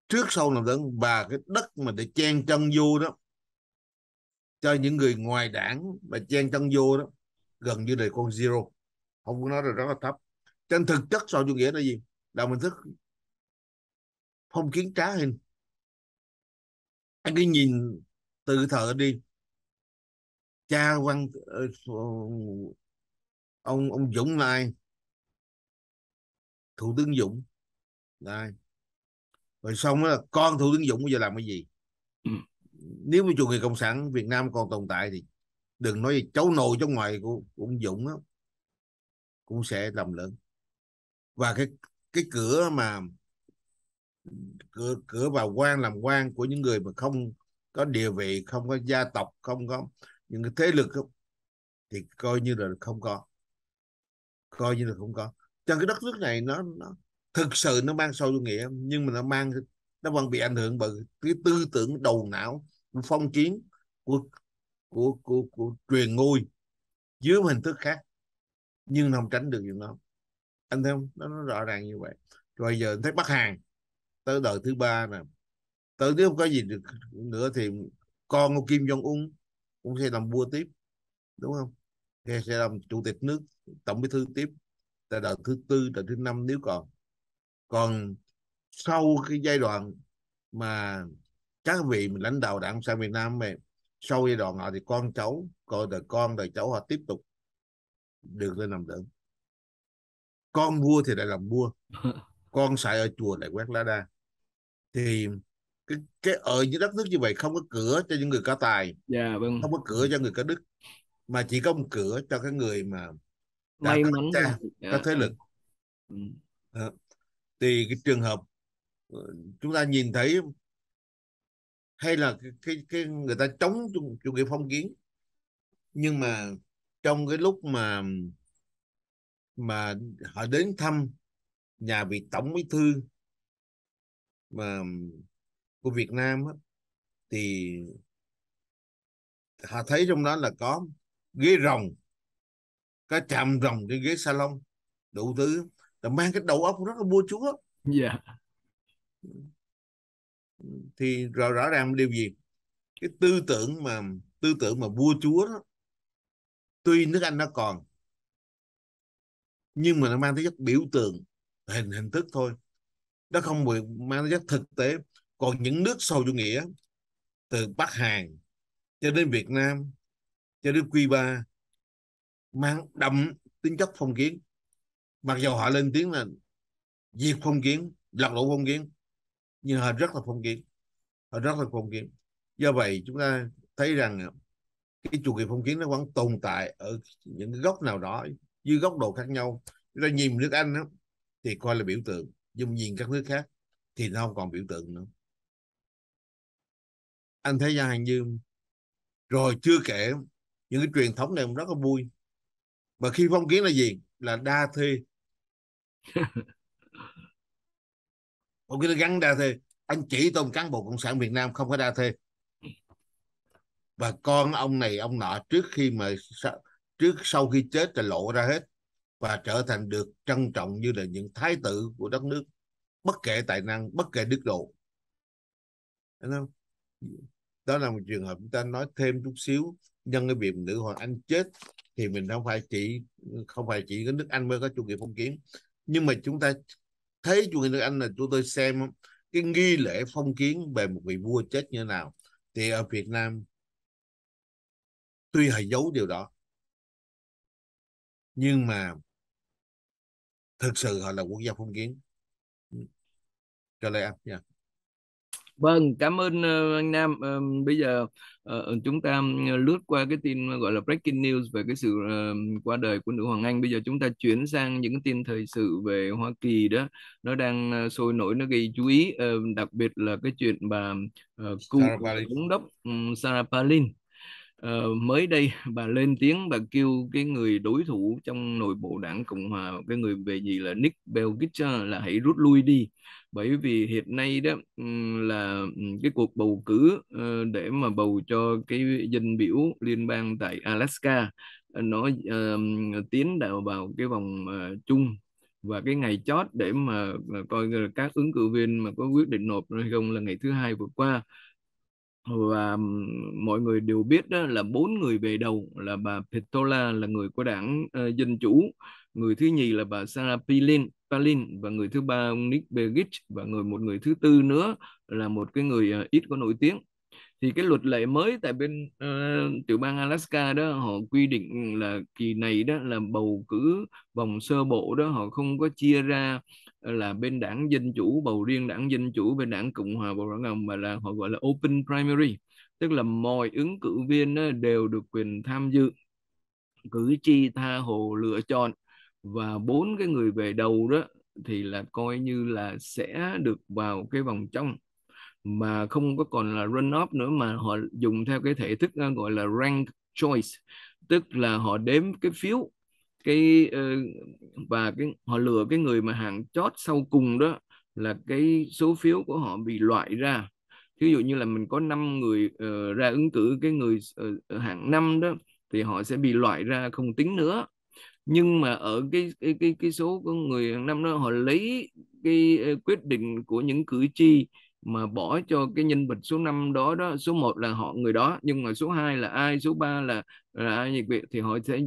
S1: trước sau làm lớn và cái đất mà để chen chân vô đó cho những người ngoài đảng mà chen chân vô đó gần như đời con zero không có nói là rất là thấp trên thực chất sau chủ nghĩa là gì đạo mình thức phong kiến trá hình anh cứ nhìn từ thợ đi cha quan ờ, ờ, ông ông Dũng này thủ tướng Dũng này rồi xong đó, con thủ tướng Dũng bây giờ làm cái gì ừ. nếu mà chủ nghĩa cộng sản Việt Nam còn tồn tại thì đừng nói gì, cháu nội cháu ngoài của, của ông Dũng đó, cũng sẽ làm lớn và cái cái cửa mà cửa cửa vào quan làm quan của những người mà không có địa vị không có gia tộc không có những cái thế lực thì coi như là không có coi như là không có trong cái đất nước này nó, nó thực sự nó mang sâu vô nghĩa nhưng mà nó mang nó vẫn bị ảnh hưởng bởi cái tư tưởng đầu não phong kiến của của của, của truyền ngôi dưới hình thức khác nhưng không tránh được điều đó anh thấy không nó, nó rõ ràng như vậy rồi giờ thấy bắc hàng tới đời thứ ba nè tới nếu không có gì được nữa thì con của Kim Jong Un cũng sẽ làm vua tiếp đúng không thì sẽ làm chủ tịch nước tổng bí thư tiếp Tới đời thứ tư đời thứ năm nếu còn còn sau cái giai đoạn mà các vị lãnh đạo đảng xã Việt Nam này sau giai đoạn họ thì con cháu coi đời con đời cháu họ tiếp tục được lên làm trưởng con vua thì lại làm vua [LAUGHS] con xài ở chùa lại quét lá đa thì cái, cái ở những đất nước như vậy không có cửa cho những người có tài yeah, dạ, vâng. không có cửa cho người có đức mà chỉ có một cửa cho cái người mà
S2: đã may mắn cha, yeah. có thế lực
S1: dạ. ừ. à, thì cái trường hợp ờ, chúng ta nhìn thấy hay là cái cái, cái người ta chống chủ, chủ nghĩa phong kiến nhưng mà trong cái lúc mà mà họ đến thăm nhà vị tổng bí thư mà của Việt Nam á, thì họ thấy trong đó là có ghế rồng có chạm rồng trên ghế salon đủ thứ là mang cái đầu óc rất là vua chúa yeah. Dạ. thì rõ, rõ ràng điều gì cái tư tưởng mà tư tưởng mà vua chúa đó tuy nước anh nó còn nhưng mà nó mang tính chất biểu tượng hình hình thức thôi nó không bị mang rất thực tế còn những nước sâu chủ nghĩa từ Bắc Hàn cho đến Việt Nam cho đến Cuba mang đậm tính chất phong kiến mặc dù họ lên tiếng là diệt phong kiến lật đổ phong kiến nhưng họ rất là phong kiến họ rất là phong kiến do vậy chúng ta thấy rằng cái chủ nghĩa phong kiến nó vẫn tồn tại ở những góc nào đó dưới góc độ khác nhau chúng ta nhìn nước anh đó, thì coi là biểu tượng dung nhìn các nước khác thì nó không còn biểu tượng nữa anh thấy gia hàng dương rồi chưa kể những cái truyền thống này cũng rất là vui mà khi phong kiến là gì là đa thê [LAUGHS] phong kiến là gắn đa thê anh chỉ tôn cán bộ cộng sản việt nam không có đa thê và con ông này ông nọ trước khi mà trước sau khi chết là lộ ra hết và trở thành được trân trọng như là những thái tử của đất nước bất kể tài năng bất kể đức độ đó là một trường hợp chúng ta nói thêm chút xíu nhân cái việc nữ hoàng anh chết thì mình không phải chỉ không phải chỉ có nước anh mới có chủ nghĩa phong kiến nhưng mà chúng ta thấy chủ nghĩa nước anh là chúng tôi xem cái nghi lễ phong kiến về một vị vua chết như thế nào thì ở việt nam tuy hơi giấu điều đó nhưng mà thực sự họ là quốc gia phong kiến ừ. cho lê anh nha dạ.
S2: vâng cảm ơn ờ, anh Nam ờ, bây giờ ờ, chúng ta ừ, lướt qua cái tin gọi là breaking news về cái sự qua đời của nữ hoàng Anh bây giờ chúng ta chuyển sang những cái tin thời sự về Hoa Kỳ đó nó đang sôi nổi nó gây chú ý đặc biệt là cái chuyện bà cựu thống đốc ừ, Sarah Palin Ờ, mới đây [LAUGHS] bà lên tiếng bà kêu cái người đối thủ trong nội bộ đảng Cộng hòa cái người về gì là Nick Belgic là hãy rút lui đi bởi vì hiện nay đó là cái cuộc bầu cử ờ, để mà bầu cho cái dân biểu liên bang tại Alaska ờ, nó uh, tiến đạo vào cái vòng uh, chung và cái ngày chót để mà coi các ứng cử viên mà có quyết định nộp hay không là ngày thứ hai vừa qua Ờ, và mọi người đều biết đó là bốn người về đầu là bà Petola là người của đảng uh, Dân Chủ, người thứ nhì là bà Sarah Palin, Palin và người thứ ba ông Nick Begich và người một người thứ tư nữa là một cái người uh, ít có nổi tiếng. Thì cái luật lệ mới tại bên uh, tiểu bang Alaska đó họ quy định là kỳ này đó là bầu cử vòng sơ bộ đó họ không có chia ra là bên đảng dân chủ bầu riêng đảng dân chủ bên đảng cộng hòa bầu đảng hồng mà là họ gọi là open primary tức là mọi ứng cử viên đều được quyền tham dự cử tri tha hồ lựa chọn và bốn cái người về đầu đó thì là coi như là sẽ được vào cái vòng trong mà không có còn là run off nữa mà họ dùng theo cái thể thức gọi là rank choice tức là họ đếm cái phiếu cái ờ, và cái họ lừa cái người mà hạng chót sau cùng đó là cái số phiếu của họ bị loại ra ví dụ như là mình có 5 người uh, ra ứng cử cái người uh, hạng năm đó thì họ sẽ bị loại ra không tính nữa nhưng mà ở cái cái cái, cái số của người hạng năm đó họ lấy cái uh, quyết định của những cử tri mà bỏ cho cái nhân vật số 5 đó đó số 1 là họ người đó nhưng mà số 2 là ai số 3 là là ai nhiệt việt thì họ sẽ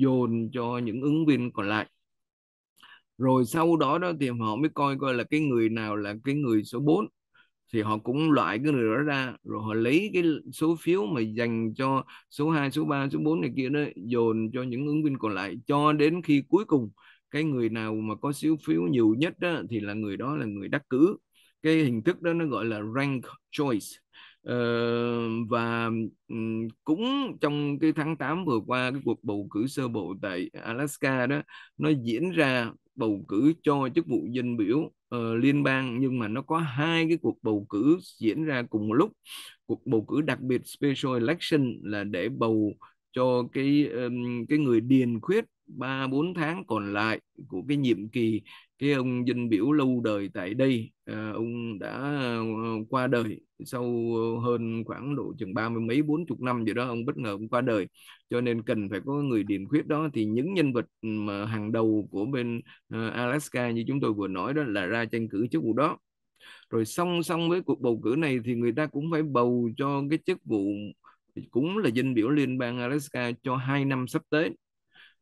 S2: dồn cho những ứng viên còn lại rồi sau đó đó thì họ mới coi coi là cái người nào là cái người số 4 thì họ cũng loại cái người đó ra rồi họ lấy cái số phiếu mà dành cho số 2, số 3, số 4 này kia đó dồn cho những ứng viên còn lại cho đến khi cuối cùng cái người nào mà có số phiếu nhiều nhất đó, thì là người đó là người đắc cử cái hình thức đó nó gọi là rank choice Ờ, và cũng trong cái tháng 8 vừa qua cái cuộc bầu cử sơ bộ tại Alaska đó nó diễn ra bầu cử cho chức vụ dân biểu uh, liên bang nhưng mà nó có hai cái cuộc bầu cử diễn ra cùng một lúc cuộc bầu cử đặc biệt special election là để bầu cho cái um, cái người điền khuyết 3 4 tháng còn lại của cái nhiệm kỳ cái ông dinh biểu lâu đời tại đây à, ông đã à, qua đời sau hơn khoảng độ chừng ba mươi mấy bốn chục năm gì đó ông bất ngờ ông qua đời cho nên cần phải có người điền khuyết đó thì những nhân vật mà hàng đầu của bên à, Alaska như chúng tôi vừa nói đó là ra tranh cử chức vụ đó rồi song song với cuộc bầu cử này thì người ta cũng phải bầu cho cái chức vụ cũng là dinh biểu liên bang Alaska cho hai năm sắp tới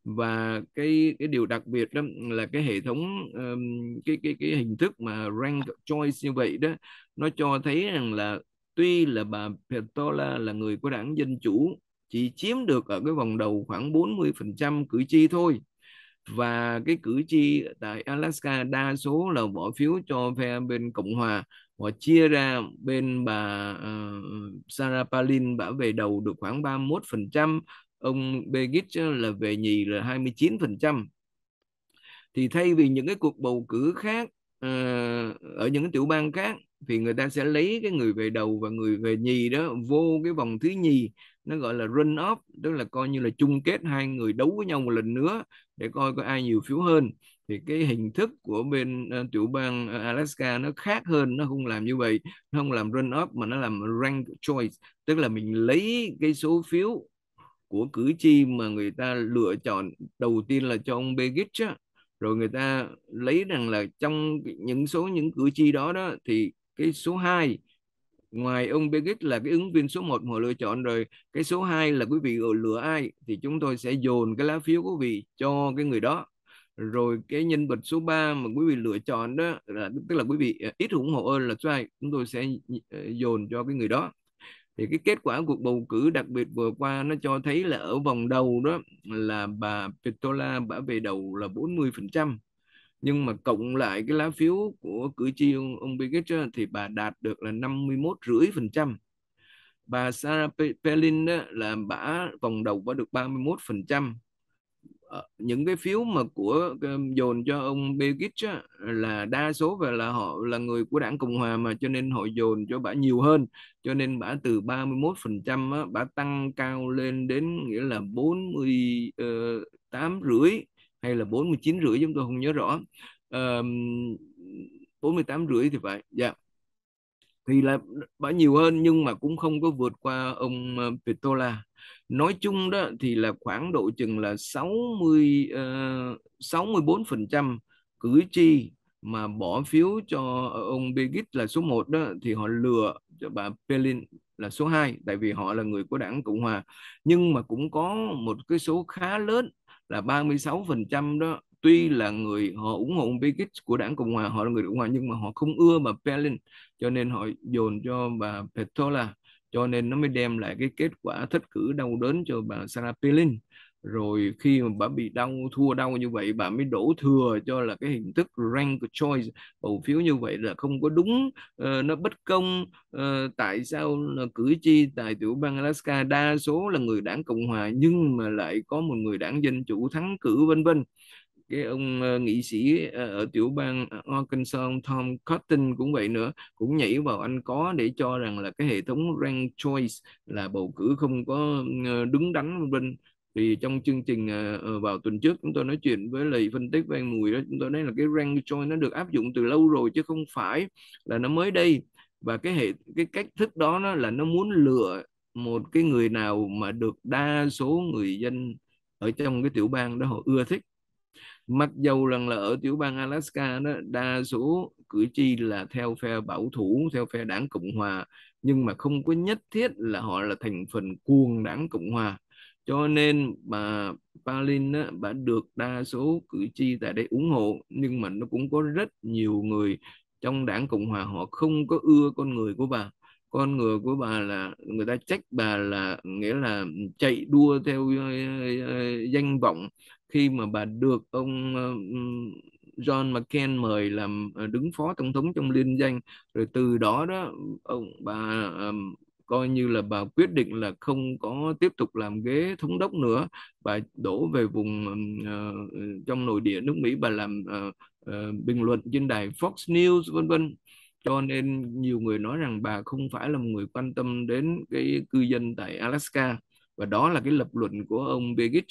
S2: và cái cái điều đặc biệt đó là cái hệ thống um, cái cái cái hình thức mà rank choice như vậy đó nó cho thấy rằng là tuy là bà Petola là người của đảng Dân Chủ chỉ chiếm được ở cái vòng đầu khoảng 40% cử tri thôi và cái cử tri tại Alaska đa số là bỏ phiếu cho phe bên Cộng Hòa họ chia ra bên bà uh, Sarah Palin bả về đầu được khoảng 31%, ông Begich là về nhì là 29%. Thì thay vì những cái cuộc bầu cử khác ờ, ở những tiểu bang khác thì người ta sẽ lấy cái người về đầu và người về nhì đó vô cái vòng thứ nhì nó gọi là run off tức là coi như là chung kết hai người đấu với nhau một lần nữa để coi có ai nhiều phiếu hơn thì cái hình thức của bên ờ, tiểu bang ờ, Alaska nó khác hơn nó không làm như vậy nó không làm run off mà nó làm rank choice tức là mình lấy cái số phiếu của cử tri mà người ta lựa chọn đầu tiên là cho ông Begich á, rồi người ta lấy rằng là trong những số những cử tri đó đó thì cái số 2 ngoài ông Begich là cái ứng viên số 1 mà lựa chọn rồi cái số 2 là quý vị lựa ai thì chúng tôi sẽ dồn cái lá phiếu của quý vị cho cái người đó rồi cái nhân vật số 3 mà quý vị lựa chọn đó là tức là quý vị à, ít ủng hộ hơn là sai chúng tôi sẽ ờ, dồn cho cái người đó thì cái kết quả cuộc bầu cử đặc biệt vừa qua nó cho thấy là ở vòng đầu đó là bà Petola bả về đầu là 40% nhưng mà cộng lại cái lá phiếu của cử tri ông, ông Bigot thì bà đạt được là 51 rưỡi phần trăm bà Sarah Palin đó, là bả vòng đầu bả được 31 phần trăm Ờ, những cái phiếu mà của dồn cho ông Bill Gates á, là đa số về là họ là người của đảng Cộng hòa mà cho nên họ dồn cho bà nhiều hơn cho nên bà từ 31% á, bả tăng cao lên đến nghĩa là 48 ờ, rưỡi hay là 49 rưỡi chúng tôi không nhớ rõ uh, 48 rưỡi thì phải dạ yeah. thì là bà nhiều hơn nhưng mà cũng không có vượt qua ông Petola nói chung đó thì là khoảng độ chừng là 60 ờ, phần trăm cử tri mà bỏ phiếu cho ông Begit là số 1 đó thì họ lừa cho bà Pelin là số 2 tại vì họ là người của đảng Cộng hòa nhưng mà cũng có một cái số khá lớn là 36% đó tuy là người họ ủng hộ ông Begit của đảng Cộng hòa họ là người Cộng hòa nhưng mà họ không ưa bà Pelin cho nên họ dồn cho bà Petola cho nên nó mới đem lại cái kết quả thất cử đau đớn cho bà Sarah Palin rồi khi mà bà bị đau thua đau như vậy bà mới đổ thừa cho là cái hình thức rank choice bầu phiếu như vậy là không có đúng uh, nó bất công uh, tại sao cử tri tại tiểu bang Alaska đa số là người đảng cộng hòa nhưng mà lại có một người đảng dân chủ thắng cử vân vân cái ông uh, nghị sĩ uh, ở tiểu bang ờ, Arkansas Tom Cotton cũng vậy nữa cũng nhảy vào anh có để cho rằng là cái hệ thống rank choice là bầu cử không có uh, đứng đắn bên vân thì trong chương trình uh, vào tuần trước chúng tôi nói chuyện với lời phân tích với anh Mùi đó chúng tôi nói là cái rank choice nó được áp dụng từ lâu rồi chứ không phải là nó mới đây và cái hệ cái cách thức đó nó là nó muốn lừa một cái người nào mà được đa số người dân ở trong cái tiểu bang đó họ ưa thích mặc dầu rằng là ở tiểu bang Alaska đó đa số cử tri là theo phe bảo thủ theo phe đảng cộng hòa nhưng mà không có nhất thiết là họ là thành phần cuồng đảng cộng hòa cho nên bà Palin á, bà được đa số cử tri tại đây ủng hộ nhưng mà nó cũng có rất nhiều người trong đảng cộng hòa họ không có ưa con người của bà con người của bà là người ta trách bà là nghĩa là chạy đua theo uh, uh, danh vọng khi mà bà được ông ờ, John McCain mời làm ờ, đứng phó tổng thống trong liên danh rồi từ đó đó ông bà coi như là bà quyết định là không có tiếp tục làm ghế thống đốc nữa bà đổ về vùng ờ, ừ, trong nội địa nước Mỹ bà làm bình luận trên đài Fox News vân vân cho nên nhiều người nói rằng bà không phải là một người quan tâm đến cái cư dân tại Alaska và đó là cái lập luận của ông Begich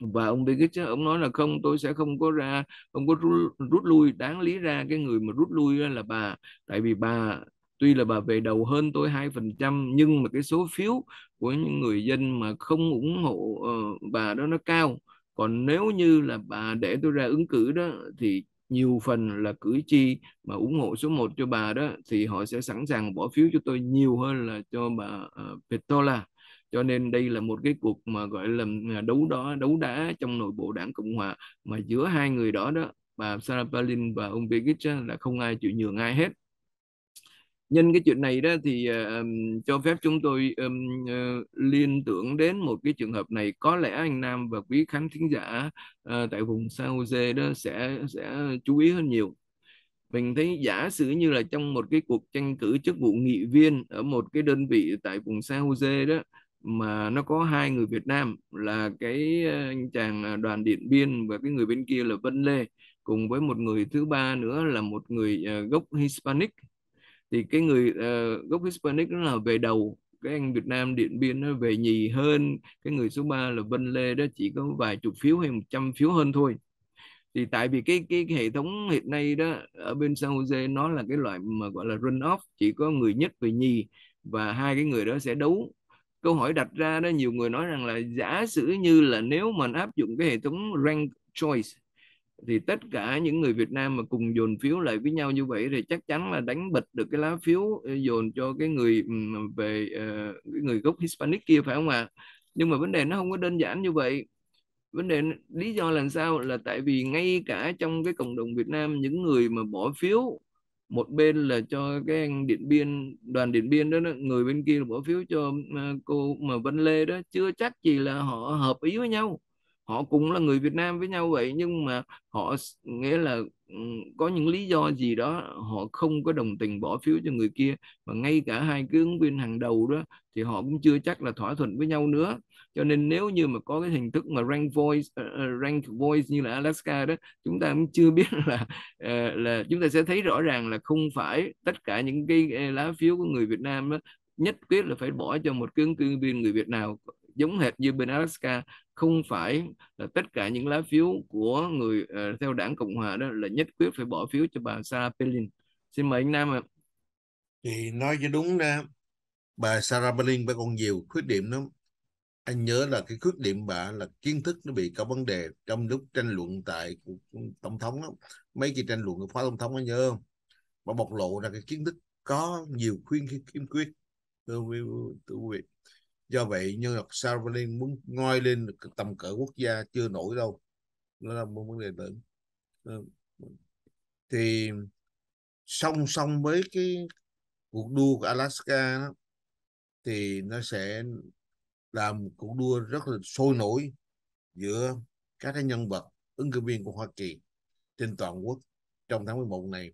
S2: và ông Biggit ông nói là không tôi sẽ không có ra không có rút, rút lui đáng lý ra cái người mà rút lui là bà tại vì bà tuy là bà về đầu hơn tôi hai phần trăm nhưng mà cái số phiếu của những người dân mà không ủng hộ uh, bà đó nó cao còn nếu như là bà để tôi ra ứng cử đó thì nhiều phần là cử tri mà ủng hộ số 1 cho bà đó thì họ sẽ sẵn sàng bỏ phiếu cho tôi nhiều hơn là cho bà uh, ờ, Petola cho nên đây là một cái cuộc mà gọi là à, đấu đó đấu đá trong nội bộ đảng cộng hòa mà giữa hai người đó đó bà Sarah Palin và ông Begich là không ai chịu nhường ai hết nhân cái chuyện này đó thì um, cho phép chúng tôi um, uh, liên tưởng đến một cái trường hợp này có lẽ anh Nam và quý khán thính giả uh, tại vùng San Jose đó sẽ sẽ chú ý hơn nhiều mình thấy giả sử như là trong một cái cuộc tranh cử chức vụ nghị viên ở một cái đơn vị tại vùng San Jose đó mà nó có hai người Việt Nam là cái ờ, anh chàng ờ, đoàn Điện Biên và cái người bên kia là Vân Lê cùng với một người thứ ba nữa là một người ờ, gốc Hispanic thì cái người uh, gốc Hispanic đó là về đầu cái anh Việt Nam Điện Biên nó về nhì hơn cái người số 3 là Vân Lê đó chỉ có vài chục phiếu hay một trăm phiếu hơn thôi thì tại vì cái cái, cái hệ thống hiện nay đó ở bên San Jose nó là cái loại mà gọi là run off chỉ có người nhất về nhì và hai cái người đó sẽ đấu câu hỏi đặt ra đó nhiều người nói rằng là giả sử như là nếu mình áp dụng cái hệ thống rank choice thì tất cả những người Việt Nam mà cùng dồn phiếu lại với nhau như vậy thì chắc chắn là đánh bịch được cái lá phiếu ờ, dồn cho cái người về ờ, cái người gốc Hispanic kia phải không ạ? À? Nhưng mà vấn đề nó không có đơn giản như vậy. Vấn đề lý do là sao là tại vì ngay cả trong cái cộng đồng Việt Nam những người mà bỏ phiếu một bên là cho cái anh điện biên đoàn điện biên đó, đó người bên kia là bỏ phiếu cho ờ, cô mà Vân Lê đó chưa chắc gì là họ hợp ý với nhau họ cũng là người Việt Nam với nhau vậy nhưng mà họ nghĩa là ừ, có những lý do gì đó họ không có đồng tình bỏ phiếu cho người kia và ngay cả hai cái ứng viên hàng đầu đó thì họ cũng chưa chắc là thỏa thuận với nhau nữa cho nên nếu như mà có cái hình thức mà rank voice uh, rank voice như là Alaska đó chúng ta cũng chưa [LAUGHS] biết là uh, là chúng ta sẽ thấy rõ ràng là không phải tất cả những cái lá phiếu của người Việt Nam đó nhất quyết là phải bỏ cho một cái ứng viên người Việt nào giống hệt như bên Alaska không phải là tất cả những lá phiếu của người uh, theo đảng Cộng hòa đó là nhất quyết phải bỏ phiếu cho bà Sarah Palin. Xin mời anh Nam ạ. Thì nói cho đúng đó,
S1: bà Sarah Palin bà còn nhiều khuyết điểm lắm anh nhớ là cái khuyết điểm bà là kiến thức nó bị có vấn đề trong lúc tranh luận tại tổng thống đó. mấy kỳ tranh luận của phó tổng thống anh nhớ không bà bộc lộ ra cái kiến thức có nhiều khuyên khiếm khuyết thưa quý do vậy nhân vật Savalin muốn ngoi lên tầm cỡ quốc gia chưa nổi đâu nó là một vấn đề lớn ờ, thì song song với cái cuộc đua của Alaska đó, thì nó sẽ là một cuộc đua rất là sôi nổi giữa các cái nhân vật ứng cử viên của Hoa Kỳ trên toàn quốc trong tháng 11 này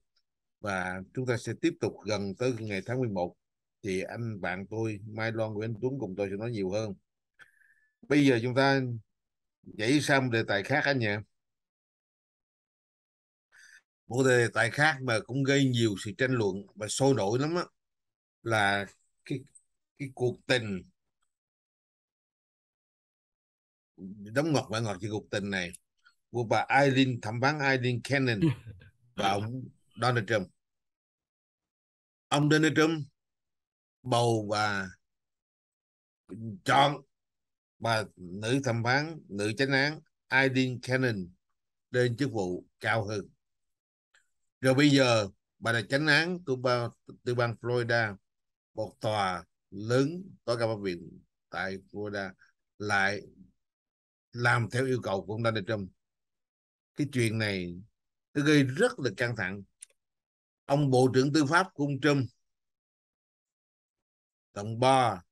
S1: và chúng ta sẽ tiếp tục gần tới ngày tháng 11 thì anh bạn tôi Mai Loan Nguyễn Tuấn cùng tôi sẽ nói nhiều hơn bây giờ chúng ta nhảy sang đề tài khác anh nhỉ một đề tài khác mà cũng gây nhiều sự tranh luận và sôi nổi lắm á là cái cái cuộc tình đóng ngọt lại ngọt cho cuộc tình này của bà Eileen thẩm phán Eileen Cannon [LAUGHS] và ông Donald Trump ông Donald Trump bầu và chọn bà nữ thẩm phán nữ chánh án Eileen Cannon lên chức vụ cao hơn rồi bây giờ bà là chánh án của bang từ bang Florida một tòa lớn tối cao pháp viện tại Florida lại làm theo yêu cầu của ông Donald Trump cái chuyện này nó gây rất là căng thẳng ông bộ trưởng tư pháp của ông Trump đồng Ba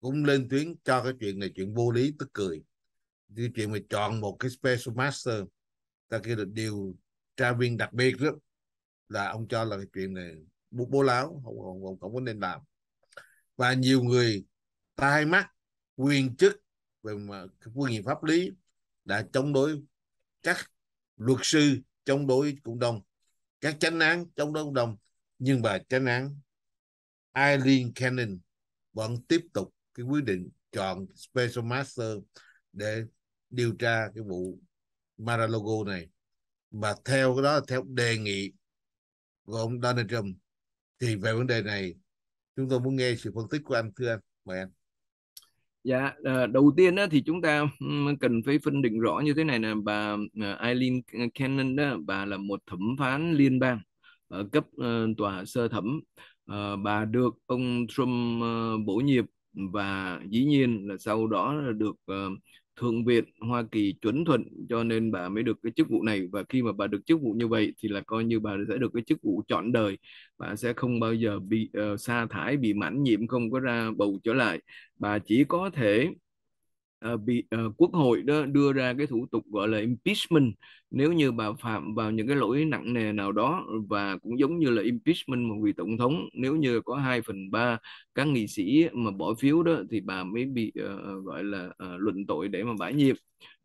S1: cũng lên tuyến cho cái chuyện này chuyện vô lý tức cười cái chuyện mà chọn một cái special master ta kêu được điều tra viên đặc biệt đó là ông cho là cái chuyện này bố, bố láo không, không, không, không có nên làm và nhiều người tai mắt quyền chức về mà quân nghiệp pháp lý đã chống đối các luật sư chống đối cộng đồng các chánh án chống đối cộng đồng nhưng bà chánh án Eileen Cannon vẫn tiếp tục cái quyết định chọn Special Master để điều tra cái vụ Maralogo này và theo cái đó theo đề nghị của ông Donald Trump thì về vấn đề này chúng tôi muốn nghe sự phân tích của anh thưa anh mời anh Dạ, ờ, đầu tiên đó thì chúng ta cần
S2: phải phân định rõ như thế này là bà ờ, Eileen ờ, Cannon đó, bà là một thẩm phán liên bang ở cấp tòa sơ thẩm. Bà được ông Trump bổ nhiệm và dĩ nhiên là sau đó được thượng viện Hoa Kỳ chuẩn thuận cho nên bà mới được cái chức vụ này và khi mà bà được chức vụ như vậy thì là coi như bà sẽ được cái chức vụ chọn đời bà sẽ không bao giờ bị uh, sa thải bị mãn nhiệm không có ra bầu trở lại bà chỉ có thể Ờ, bị uh, quốc hội đó đưa ra cái thủ tục gọi là impeachment nếu như bà phạm vào những cái lỗi nặng nề nào đó và cũng giống như là impeachment một vị tổng thống nếu như có 2 phần ba các nghị sĩ mà bỏ phiếu đó thì bà mới bị uh, gọi là uh, luận tội để mà bãi nhiệm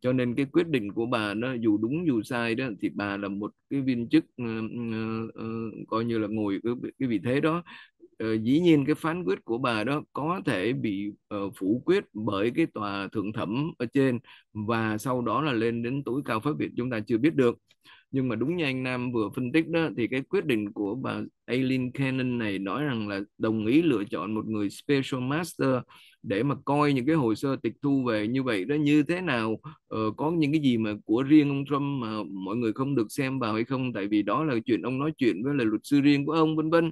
S2: cho nên cái quyết định của bà nó dù đúng dù sai đó thì bà là một cái viên chức uh, uh, coi như là ngồi cái, cái vị thế đó Ờ, dĩ nhiên cái phán quyết của bà đó có thể bị uh, phủ quyết bởi cái tòa thượng thẩm ở trên và sau đó là lên đến tối cao pháp viện chúng ta chưa biết được nhưng mà đúng như anh Nam vừa phân tích đó thì cái quyết định của bà Aileen Cannon này nói rằng là đồng ý lựa chọn một người special master để mà coi những cái hồ sơ tịch thu về như vậy đó như thế nào ờ, có những cái gì mà của riêng ông Trump mà mọi người không được xem vào hay không tại vì đó là chuyện ông nói chuyện với là luật sư riêng của ông vân vân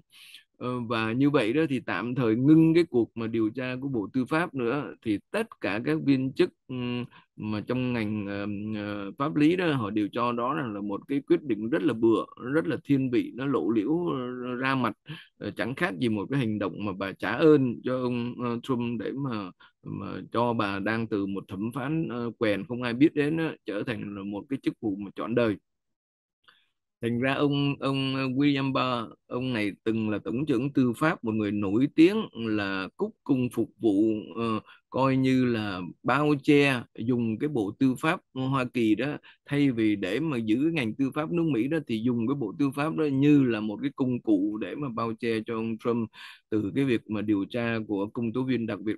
S2: Ờ, và như vậy đó thì tạm thời ngưng cái cuộc mà điều tra của bộ tư pháp nữa thì tất cả các viên chức ừ, mà trong ngành ờ, ờ, pháp lý đó họ đều cho đó là một cái quyết định rất là bừa rất là thiên vị nó lộ liễu ra mặt chẳng khác gì một cái hành động mà bà trả ơn cho ông Trump để mà mà cho bà đang từ một thẩm phán quèn không ai biết đến đó, trở thành là một cái chức vụ mà chọn đời thành ra ông ông ờ, William Barr ông này từng là tổng trưởng tư pháp một người nổi tiếng là cúc cung phục vụ uh, coi như là bao che dùng cái bộ tư pháp Hoa Kỳ đó thay vì để mà giữ ngành tư pháp nước Mỹ đó thì dùng cái bộ tư pháp đó như là một cái công cụ để mà bao che cho ông Trump từ cái việc mà điều tra của công tố viên đặc biệt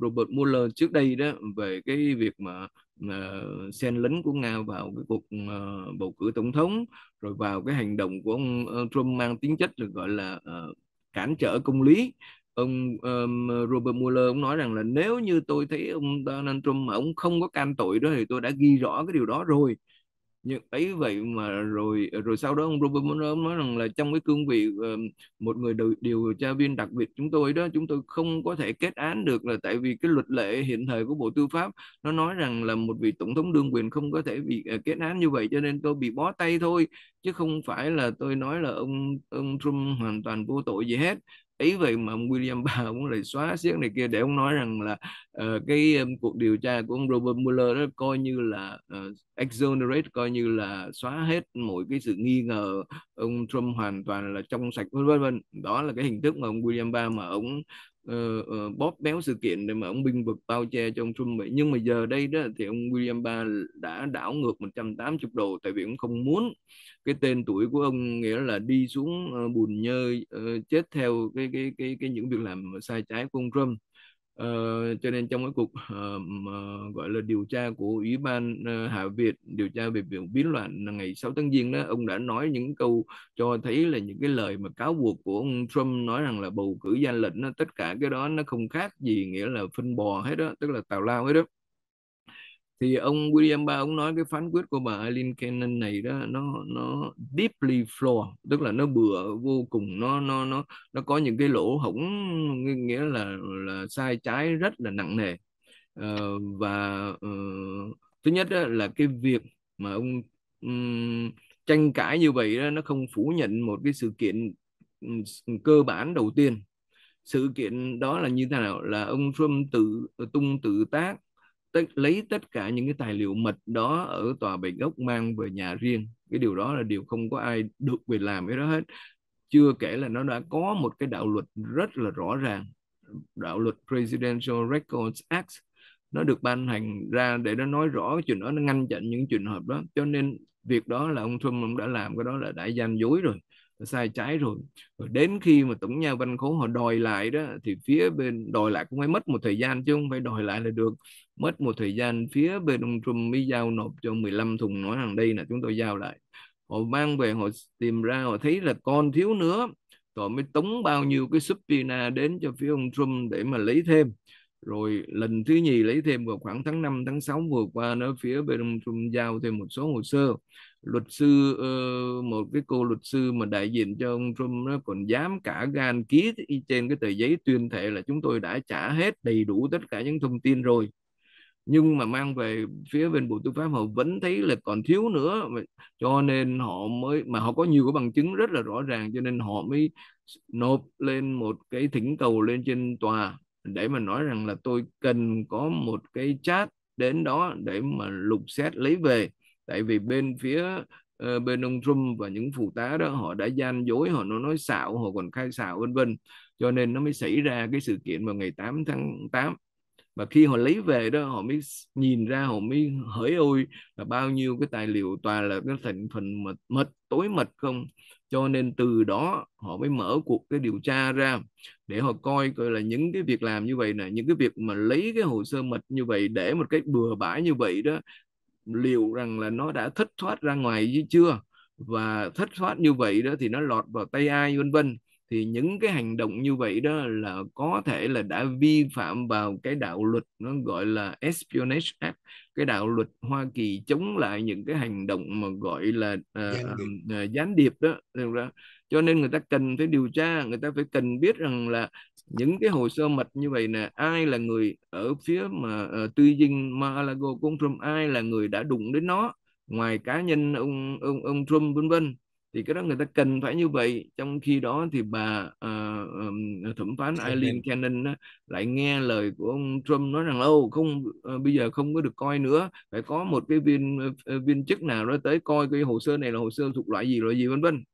S2: Robert Mueller trước đây đó về cái việc mà uh, lấn của Nga vào cái cuộc uh, bầu cử tổng thống rồi vào cái hành động của ông ờ, Trump mang tính chất được gọi là uh, cản trở công lý ông um, Robert Mueller ông nói rằng là nếu như tôi thấy ông Donald Trump mà ông không có can tội đó thì tôi đã ghi rõ cái điều đó rồi nhưng ấy vậy mà rồi rồi sau đó ông Robert Mueller ông nói rằng là trong cái cương vị um, một người điều, điều tra viên đặc biệt chúng tôi đó chúng tôi không có thể kết án được là tại vì cái luật lệ hiện thời của Bộ Tư pháp nó nói rằng là một vị tổng thống đương quyền không có thể bị uh, kết án như vậy cho nên tôi bị bó tay thôi chứ không phải là tôi nói là ông ông Trump hoàn toàn vô tội gì hết ý vậy mà ông William Barr cũng lại xóa xiếc này kia để ông nói rằng là uh, cái um, cuộc điều tra của ông Robert Mueller đó coi như là uh, exonerate coi như là xóa hết mọi cái sự nghi ngờ ông Trump hoàn toàn là trong sạch vân vân đó là cái hình thức mà ông William Barr mà ông uh, bóp béo sự kiện để mà ông binh vực bao che cho ông Trump vậy nhưng mà giờ đây đó thì ông William Barr đã đảo ngược 180 độ tại vì ông không muốn cái tên tuổi của ông nghĩa là đi xuống uh, bùn nhơ uh, chết theo cái cái cái cái những việc làm sai trái của ông Trump Uh, cho nên trong cái cuộc uh, uh, gọi là điều tra của ủy ban uh, hạ viện điều tra về việc biến loạn ngày 6 tháng giêng đó ông đã nói những câu cho thấy là những cái lời mà cáo buộc của ông Trump nói rằng là bầu cử gian lệnh nó tất cả cái đó nó không khác gì nghĩa là phân bò hết đó tức là tào lao hết đó thì ông William Barr ông nói cái phán quyết của bà Eileen Cannon này đó nó nó deeply flawed tức là nó bừa vô cùng nó nó nó nó có những cái lỗ hổng nghĩa là là sai trái rất là nặng nề uh, và uh, thứ nhất đó là cái việc mà ông um, tranh cãi như vậy đó, nó không phủ nhận một cái sự kiện cơ bản đầu tiên sự kiện đó là như thế nào là ông Trump tự tung tự tác tất, lấy tất cả những cái tài liệu mật đó ở tòa bệnh ốc mang về nhà riêng cái điều đó là điều không có ai được quyền làm cái đó hết chưa kể là nó đã có một cái đạo luật rất là rõ ràng đạo luật Presidential Records Act nó được ban hành ra để nó nói rõ chuyện đó nó ngăn chặn những trường hợp đó cho nên việc đó là ông Trump ông đã làm cái đó là đại gian dối rồi sai trái rồi. rồi đến khi mà tổng nhà văn khố họ đòi lại đó thì phía bên đòi lại cũng phải mất một thời gian chứ không phải đòi lại là được mất một thời gian phía bên ông Trump mới giao nộp cho 15 thùng nói rằng đây là chúng tôi giao lại họ mang về họ tìm ra họ thấy là còn thiếu nữa họ mới tống bao nhiêu cái subpoena đến cho phía ông Trump để mà lấy thêm rồi lần thứ nhì lấy thêm vào khoảng tháng 5, tháng 6 vừa qua nó phía bên ông trump giao thêm một số hồ sơ luật sư ờ, một cái cô luật sư mà đại diện cho ông Trump nó còn dám cả gan ký trên cái tờ giấy tuyên thệ là chúng tôi đã trả hết đầy đủ tất cả những thông tin rồi nhưng mà mang về phía bên bộ tư pháp họ vẫn thấy là còn thiếu nữa cho nên họ mới mà họ có nhiều cái bằng chứng rất là rõ ràng cho nên họ mới nộp lên một cái thỉnh cầu lên trên tòa để mà nói rằng là tôi cần có một cái chat đến đó để mà lục xét lấy về tại vì bên phía uh, bên ông Trump và những phụ tá đó họ đã gian dối họ nó nói xạo họ còn khai xạo vân vân cho nên nó mới xảy ra cái sự kiện vào ngày 8 tháng 8 và khi họ lấy về đó họ mới nhìn ra họ mới hỡi ôi là bao nhiêu cái tài liệu toàn là cái thành phần mật mật tối mật không cho nên từ đó họ mới mở cuộc cái điều tra ra để họ coi coi là những cái việc làm như vậy này những cái việc mà lấy cái hồ sơ mật như vậy để một cái bừa bãi như vậy đó liệu rằng là nó đã thất thoát ra ngoài chứ chưa và thất thoát như vậy đó thì nó lọt vào tay ai vân vân thì những cái hành động như vậy đó là có thể là đã vi phạm vào cái đạo luật nó gọi là espionage act cái đạo luật Hoa Kỳ chống lại những cái hành động mà gọi là uh, gián, điệp. Uh, gián điệp đó cho nên người ta cần phải điều tra người ta phải cần biết rằng là những cái hồ sơ mật như vậy nè ai là người ở phía mà uh, tư dinh Mar-a-Lago của ông Trump ai là người đã đụng đến nó ngoài cá nhân ông ông ông Trump vân vân thì cái đó người ta cần phải như vậy trong khi đó thì bà uh, thẩm phán dạ, Eileen Cannon uh, lại nghe lời của ông Trump nói rằng lâu không uh, bây giờ không có được coi nữa phải có một cái viên uh, viên chức nào đó tới coi cái hồ sơ này là hồ sơ thuộc loại gì loại gì vân vân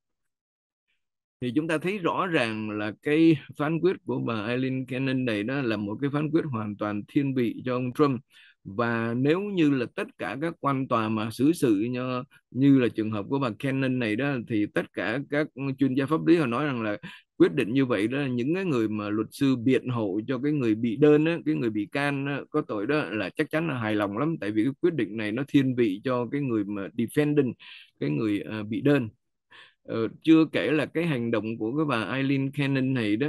S2: thì chúng ta thấy rõ ràng là cái phán quyết của bà Eileen Cannon này đó là một cái phán quyết hoàn toàn thiên vị cho ông Trump và nếu như là tất cả các quan tòa mà xử sự như, như là trường hợp của bà Cannon này đó thì tất cả các chuyên gia pháp lý họ nói rằng là quyết định như vậy đó là những cái người mà luật sư biện hộ cho cái người bị đơn đó, cái người bị can đó, có tội đó là chắc chắn là hài lòng lắm tại vì cái quyết định này nó thiên vị cho cái người mà defending cái người uh, bị đơn uh, chưa kể là cái hành động của cái bà Eileen Cannon này đó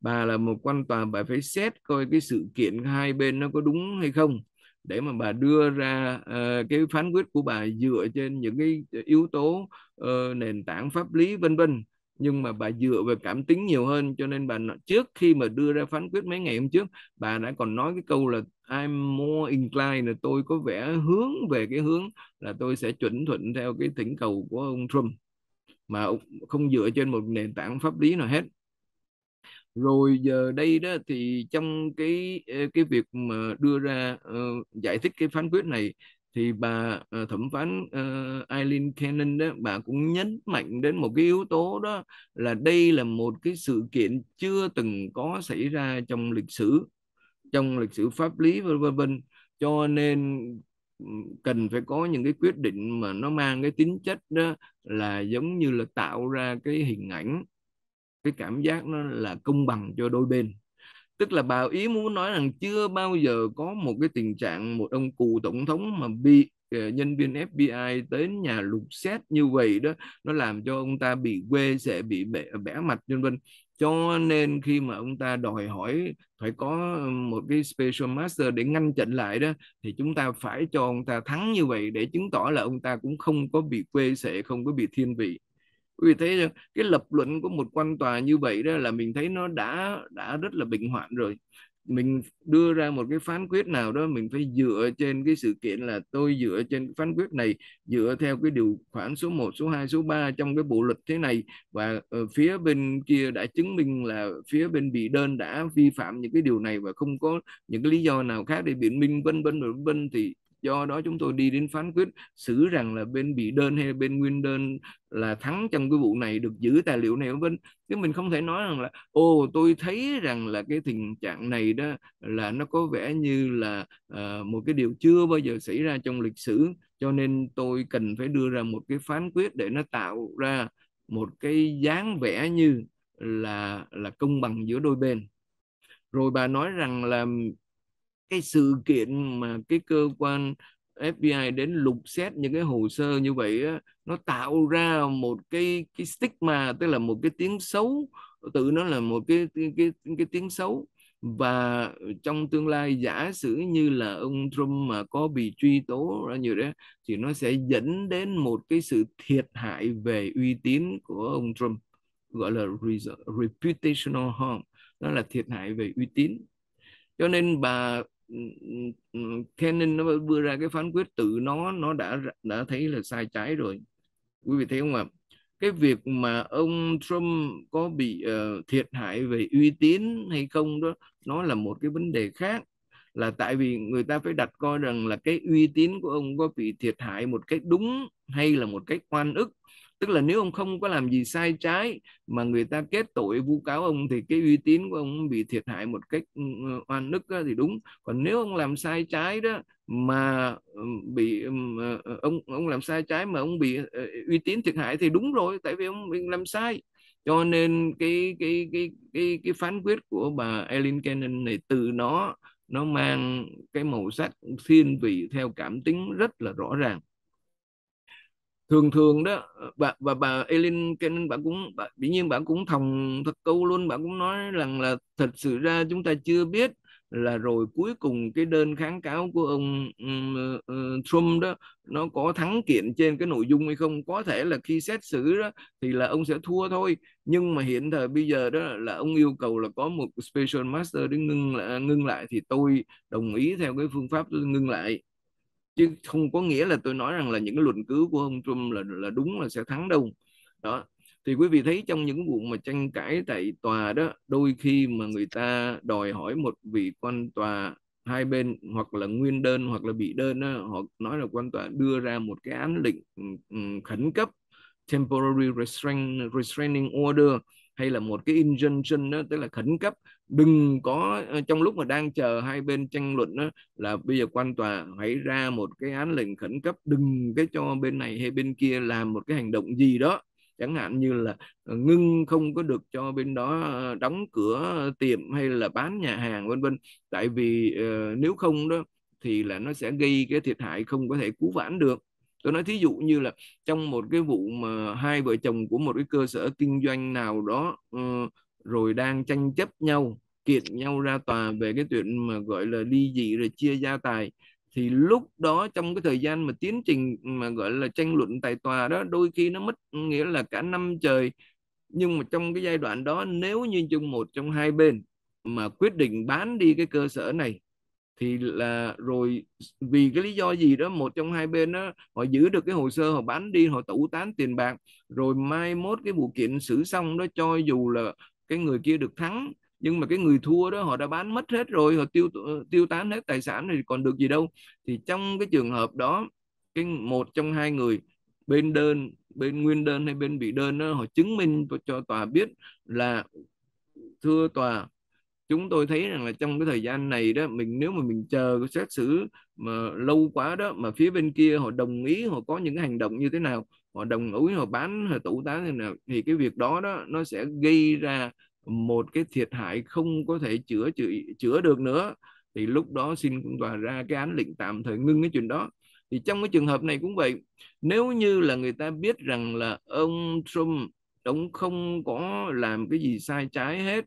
S2: bà là một quan tòa bà phải xét coi cái sự kiện hai bên nó có đúng hay không để mà bà đưa ra uh, cái phán quyết của bà dựa trên những cái ờ, yếu tố uh, nền tảng pháp lý vân vân nhưng mà bà dựa về cảm tính nhiều hơn cho nên bà trước khi mà đưa ra phán quyết mấy ngày hôm trước bà đã còn nói cái câu là I'm more inclined là tôi có vẻ hướng về cái hướng là tôi sẽ chuẩn thuận theo cái thỉnh cầu của ông Trump mà không dựa trên một nền tảng pháp lý nào hết rồi giờ đây đó thì trong cái ờ, cái việc mà đưa ra uh, giải thích cái phán quyết này thì bà uh, thẩm phán uh, Eileen Cannon đó bà cũng nhấn mạnh đến một cái yếu tố đó là đây là một cái sự kiện chưa từng có xảy ra trong lịch sử trong lịch sử pháp lý vân vân vân cho nên cần phải có những cái quyết định mà nó mang cái tính chất đó là giống như là tạo ra cái hình ảnh cái cảm giác nó là công bằng cho đôi bên tức là bà ý muốn nói rằng chưa bao giờ có một cái tình trạng một ông cụ tổng thống mà bị ờ, nhân viên FBI đến nhà lục xét như vậy đó nó làm cho ông ta bị quê sẽ bị bẻ, bẻ mặt vân vân cho nên khi mà ông ta đòi hỏi phải có một cái special master để ngăn chặn lại đó thì chúng ta phải cho ông ta thắng như vậy để chứng tỏ là ông ta cũng không có bị quê sẽ không có bị thiên vị vì thế cái lập luận của một quan tòa như vậy đó là mình thấy nó đã đã rất là bình hoạn rồi mình đưa ra một cái phán quyết nào đó mình phải dựa trên cái sự kiện là tôi dựa trên phán quyết này dựa theo cái điều khoản số 1, số 2, số 3 trong cái bộ luật thế này và ờ, phía bên kia đã chứng minh là phía bên bị đơn đã vi phạm những cái điều này và không có những cái lý do nào khác để biện minh vân vân vân vân thì do đó chúng tôi đi đến phán quyết xử rằng là bên bị đơn hay bên nguyên đơn là thắng trong cái vụ này được giữ tài liệu này vân chứ mình không thể nói rằng là ô tôi thấy rằng là cái tình trạng này đó là nó có vẻ như là uh, một cái điều chưa bao giờ xảy ra trong lịch sử cho nên tôi cần phải đưa ra một cái phán quyết để nó tạo ra một cái dáng vẻ như là là công bằng giữa đôi bên rồi bà nói rằng là cái sự kiện mà cái cơ quan FBI đến lục xét những cái hồ sơ như vậy á, nó tạo ra một cái cái stigma tức là một cái tiếng xấu tự nó là một cái cái cái, cái tiếng xấu và trong tương lai giả sử như là ông Trump mà có bị truy tố ra nhiều đấy thì nó sẽ dẫn đến một cái sự thiệt hại về uy tín của ông Trump gọi là reputational harm đó là thiệt hại về uy tín cho nên bà Canon nó vừa ra cái phán quyết tự nó nó đã đã thấy là sai trái rồi quý vị thấy không ạ cái việc mà ông Trump có bị uh, thiệt hại về uy tín hay không đó nó là một cái vấn đề khác là tại vì người ta phải đặt coi rằng là cái uy tín của ông có bị thiệt hại một cách đúng hay là một cách oan ức tức là nếu ông không có làm gì sai trái mà người ta kết tội vu cáo ông thì cái uy tín của ông bị thiệt hại một cách ừ, oan ức thì đúng còn nếu ông làm sai trái đó mà ừ, bị ừ, ờ, ờ, ông ông làm sai trái mà ông bị ờ, uy tín thiệt hại thì đúng rồi tại vì ông bị làm sai cho nên cái cái cái cái cái phán quyết của bà Ellen Cannon này từ nó nó mang cái màu sắc thiên vị theo cảm tính rất là rõ ràng thường thường đó bà bà bà Elin Ken bà cũng bà, dĩ nhiên bà cũng thòng thật câu luôn bà cũng nói rằng là thật sự ra chúng ta chưa biết là rồi cuối cùng cái đơn kháng cáo của ông ờ, ờ, Trump đó nó có thắng kiện trên cái nội dung hay không có thể là khi xét xử đó thì là ông sẽ thua thôi nhưng mà hiện thời bây giờ đó là ông yêu cầu là có một special master để ngưng lại, ngưng lại thì tôi đồng ý theo cái phương pháp ngưng lại chứ không có nghĩa là tôi nói rằng là những cái luận cứ của ông Trump là là đúng là sẽ thắng đâu đó thì quý vị thấy trong những vụ mà tranh cãi tại tòa đó đôi khi mà người ta đòi hỏi một vị quan tòa hai bên hoặc là nguyên đơn hoặc là bị đơn đó, họ nói là quan tòa đưa ra một cái án lệnh ừ, ừ, khẩn cấp temporary restraining order hay là một cái injunction đó, tức là khẩn cấp đừng có ờ, trong lúc mà đang chờ hai bên tranh luận đó, là bây giờ quan tòa hãy ra một cái án lệnh khẩn cấp đừng cái cho bên này hay bên kia làm một cái hành động gì đó chẳng hạn như là ờ, ngưng không có được cho bên đó ờ, đóng cửa tiệm hay là bán nhà hàng vân vân tại vì uh, nếu không đó thì là nó sẽ gây cái thiệt hại không có thể cứu vãn được tôi nói thí dụ như là trong một cái vụ mà hai vợ chồng của một cái cơ sở kinh doanh nào đó ờ, rồi đang tranh chấp nhau kiện nhau ra tòa về cái chuyện mà gọi là ly dị rồi chia gia tài thì lúc đó trong cái thời gian mà tiến trình mà gọi là tranh luận tại tòa đó đôi khi nó mất nghĩa là cả năm trời nhưng mà trong cái giai đoạn đó nếu như chung một trong hai bên mà quyết định bán đi cái cơ sở này thì là rồi vì cái lý do gì đó một trong hai bên đó họ giữ được cái hồ sơ họ bán đi họ tẩu tán tiền bạc rồi mai mốt cái vụ kiện xử xong đó cho dù là cái người kia được thắng nhưng mà cái người thua đó họ đã bán mất hết rồi họ tiêu ờ, tiêu tán hết tài sản thì còn được gì đâu thì trong cái trường hợp đó cái một trong hai người bên đơn bên nguyên đơn hay bên bị đơn đó, họ chứng minh cho tòa biết là thưa tòa chúng tôi thấy rằng là trong cái thời gian này đó mình nếu mà mình chờ xét xử mà lâu quá đó mà phía bên kia họ đồng ý họ có những cái hành động như thế nào họ đồng ý họ bán họ tẩu tán thế nào thì cái việc đó đó nó sẽ gây ra một cái thiệt hại không có thể chữa chữa chữa được nữa thì lúc đó xin tòa ra cái án lệnh tạm thời ngưng cái chuyện đó thì trong cái trường hợp này cũng vậy nếu như là người ta biết rằng là ông Trump ông không có làm cái gì sai trái hết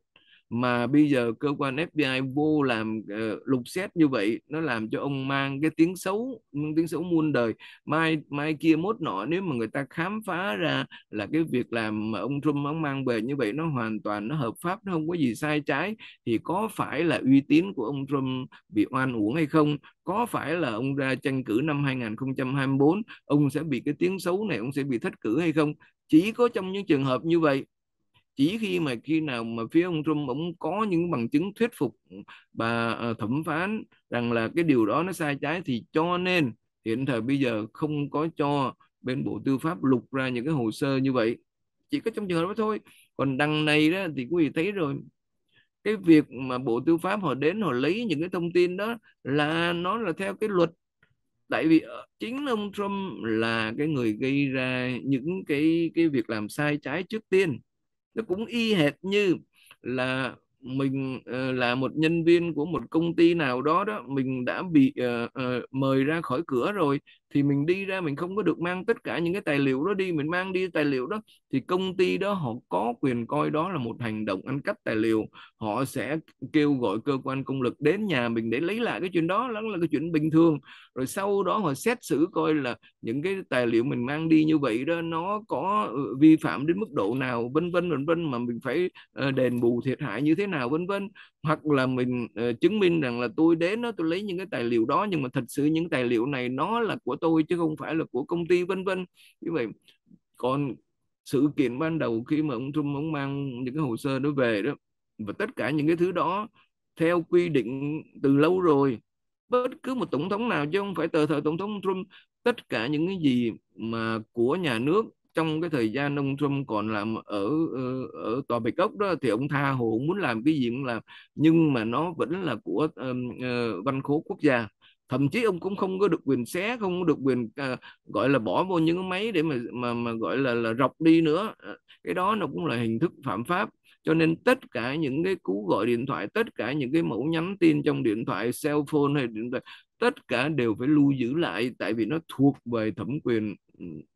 S2: mà bây giờ cơ quan FBI vô làm uh, lục xét như vậy nó làm cho ông mang cái tiếng xấu tiếng xấu muôn đời mai mai kia mốt nọ nếu mà người ta khám phá ra là cái việc làm mà ông Trump ông mang về như vậy nó hoàn toàn nó hợp pháp nó không có gì sai trái thì có phải là uy tín của ông Trump bị oan uổng hay không có phải là ông ra tranh cử năm 2024 ông sẽ bị cái tiếng xấu này ông sẽ bị thất cử hay không chỉ có trong những trường hợp như vậy chỉ khi mà khi nào mà phía ông Trump ông có những bằng chứng thuyết phục bà ờ, thẩm phán rằng là cái điều đó nó sai trái thì cho nên hiện thời bây giờ không có cho bên bộ tư pháp lục ra những cái hồ sơ như vậy chỉ có trong trường hợp đó thôi còn đằng này đó thì quý vị thấy rồi cái việc mà bộ tư pháp họ đến họ lấy những cái thông tin đó là nó là theo cái luật tại vì ờ, chính ông Trump là cái người gây ra những cái cái việc làm sai trái trước tiên nó cũng y hệt như là mình uh, là một nhân viên của một công ty nào đó đó mình đã bị uh, uh, mời ra khỏi cửa rồi thì mình đi ra mình không có được mang tất cả những cái tài liệu đó đi mình mang đi tài liệu đó thì công ty đó họ có quyền coi đó là một hành động ăn cắp tài liệu họ sẽ kêu gọi cơ quan công lực đến nhà mình để lấy lại cái chuyện đó đó là cái chuyện bình thường rồi sau đó họ xét xử coi là những cái tài liệu mình mang đi như vậy đó nó có ừ, vi phạm đến mức độ nào vân vân vân vân mà mình phải ờ, đền bù thiệt hại như thế nào vân vân hoặc là mình uh, chứng minh rằng là tôi đến nó tôi lấy những cái tài liệu đó nhưng mà thật sự những tài liệu này nó là của tôi chứ không phải là của công ty vân vân như vậy còn sự kiện ban đầu khi mà ông Trump ông mang những cái hồ sơ đó về đó và tất cả những cái thứ đó theo quy định từ lâu rồi bất cứ một tổng thống nào chứ không phải tờ thời tổng thống Trump tất cả những cái gì mà của nhà nước trong cái thời gian ông Trump còn làm ở ờ, ở tòa Bạch Ốc đó thì ông tha hồ muốn làm cái gì cũng làm nhưng mà nó vẫn là của um, uh, văn khố quốc gia thậm chí ông cũng không có được quyền xé không có được quyền uh, gọi là bỏ vô những cái máy để mà mà mà gọi là là rọc đi nữa cái đó nó cũng là hình thức phạm pháp cho nên tất cả những cái cú gọi điện thoại tất cả những cái mẫu nhắn tin trong điện thoại cell phone hay điện thoại tất cả đều phải lưu giữ lại tại vì nó thuộc về thẩm quyền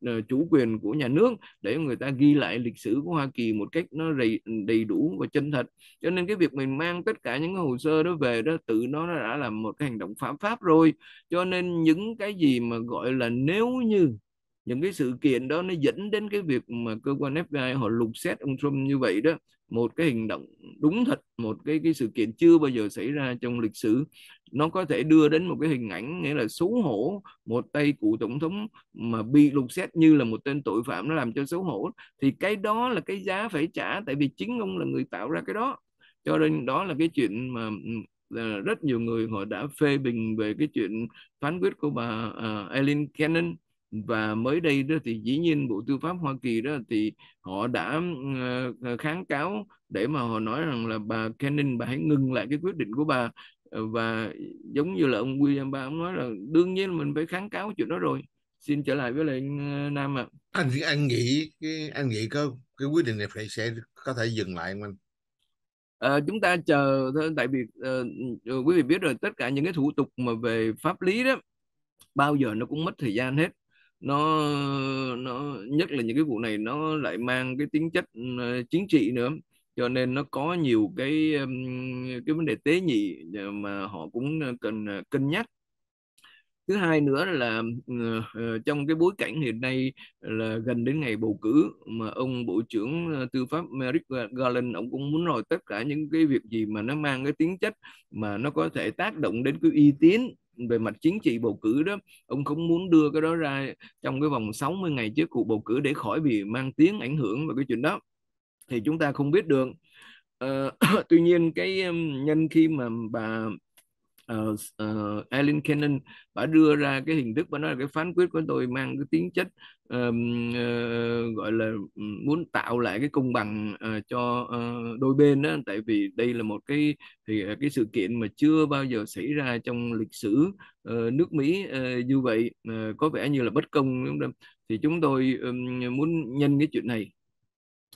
S2: Ờ, chủ quyền của nhà nước để người ta ghi lại lịch sử của Hoa Kỳ một cách nó đầy, đầy đủ và chân thật cho nên cái việc mình mang tất cả những cái hồ sơ đó về đó tự nó đã là một cái hành động phạm pháp rồi cho nên những cái gì mà gọi là nếu như những cái sự kiện đó nó dẫn đến cái việc mà cơ quan FBI họ lục xét ông Trump như vậy đó một cái hành động đúng thật một cái cái sự kiện chưa bao giờ xảy ra trong lịch sử nó có thể đưa đến một cái hình ảnh nghĩa là xấu hổ một tay cụ tổng thống mà bị lục xét như là một tên tội phạm nó làm cho xấu hổ thì cái đó là cái giá phải trả tại vì chính ông là người tạo ra cái đó cho nên đó là cái chuyện mà ừ, rất nhiều người họ đã phê bình về cái chuyện phán quyết của bà uh, Eileen Cannon và mới đây đó thì dĩ nhiên bộ tư pháp hoa kỳ đó thì họ đã ờ, kháng cáo để mà họ nói rằng là bà Cannon bà hãy ngừng lại cái quyết định của bà ờ, và giống như là ông William ba ông nói là đương nhiên mình phải kháng cáo chuyện đó rồi xin trở lại với lại ờ, Nam ạ à. anh anh nghĩ cái anh nghĩ có cái quyết định này phải sẽ có thể dừng lại không anh À, chúng ta chờ thôi tại vì uh, quý vị biết rồi tất cả những cái thủ tục mà về pháp lý đó bao giờ nó cũng mất thời gian hết nó nó nhất là những cái vụ này nó lại mang cái tính chất ừ, chính trị nữa cho nên nó có nhiều cái cái vấn đề tế nhị mà họ cũng ờ, cần ờ, cân nhắc thứ hai nữa là ừ, ờ, trong cái bối cảnh hiện nay là gần đến ngày bầu cử mà ông bộ trưởng tư pháp Merrick Garland ông cũng muốn rồi tất cả những cái việc gì mà nó mang cái tính chất mà nó có thể tác động đến cái uy tín về mặt chính trị bầu cử đó ông không muốn đưa cái đó ra trong cái vòng 60 ngày trước cuộc bầu cử để khỏi bị mang tiếng ảnh hưởng vào cái chuyện đó thì chúng ta không biết được Uh, [COUGHS] tuy nhiên cái nhân khi mà bà uh, uh, Alan Cannon bà đưa ra cái hình thức và nói là cái phán quyết của tôi mang cái tính chất um, uh, gọi là muốn tạo lại cái công bằng uh, cho uh, đôi bên đó tại vì đây là một cái thì cái sự kiện mà chưa bao giờ xảy ra trong lịch sử uh, nước Mỹ uh, như vậy uh, có vẻ như là bất công đúng không? thì chúng tôi um, muốn nhân cái chuyện này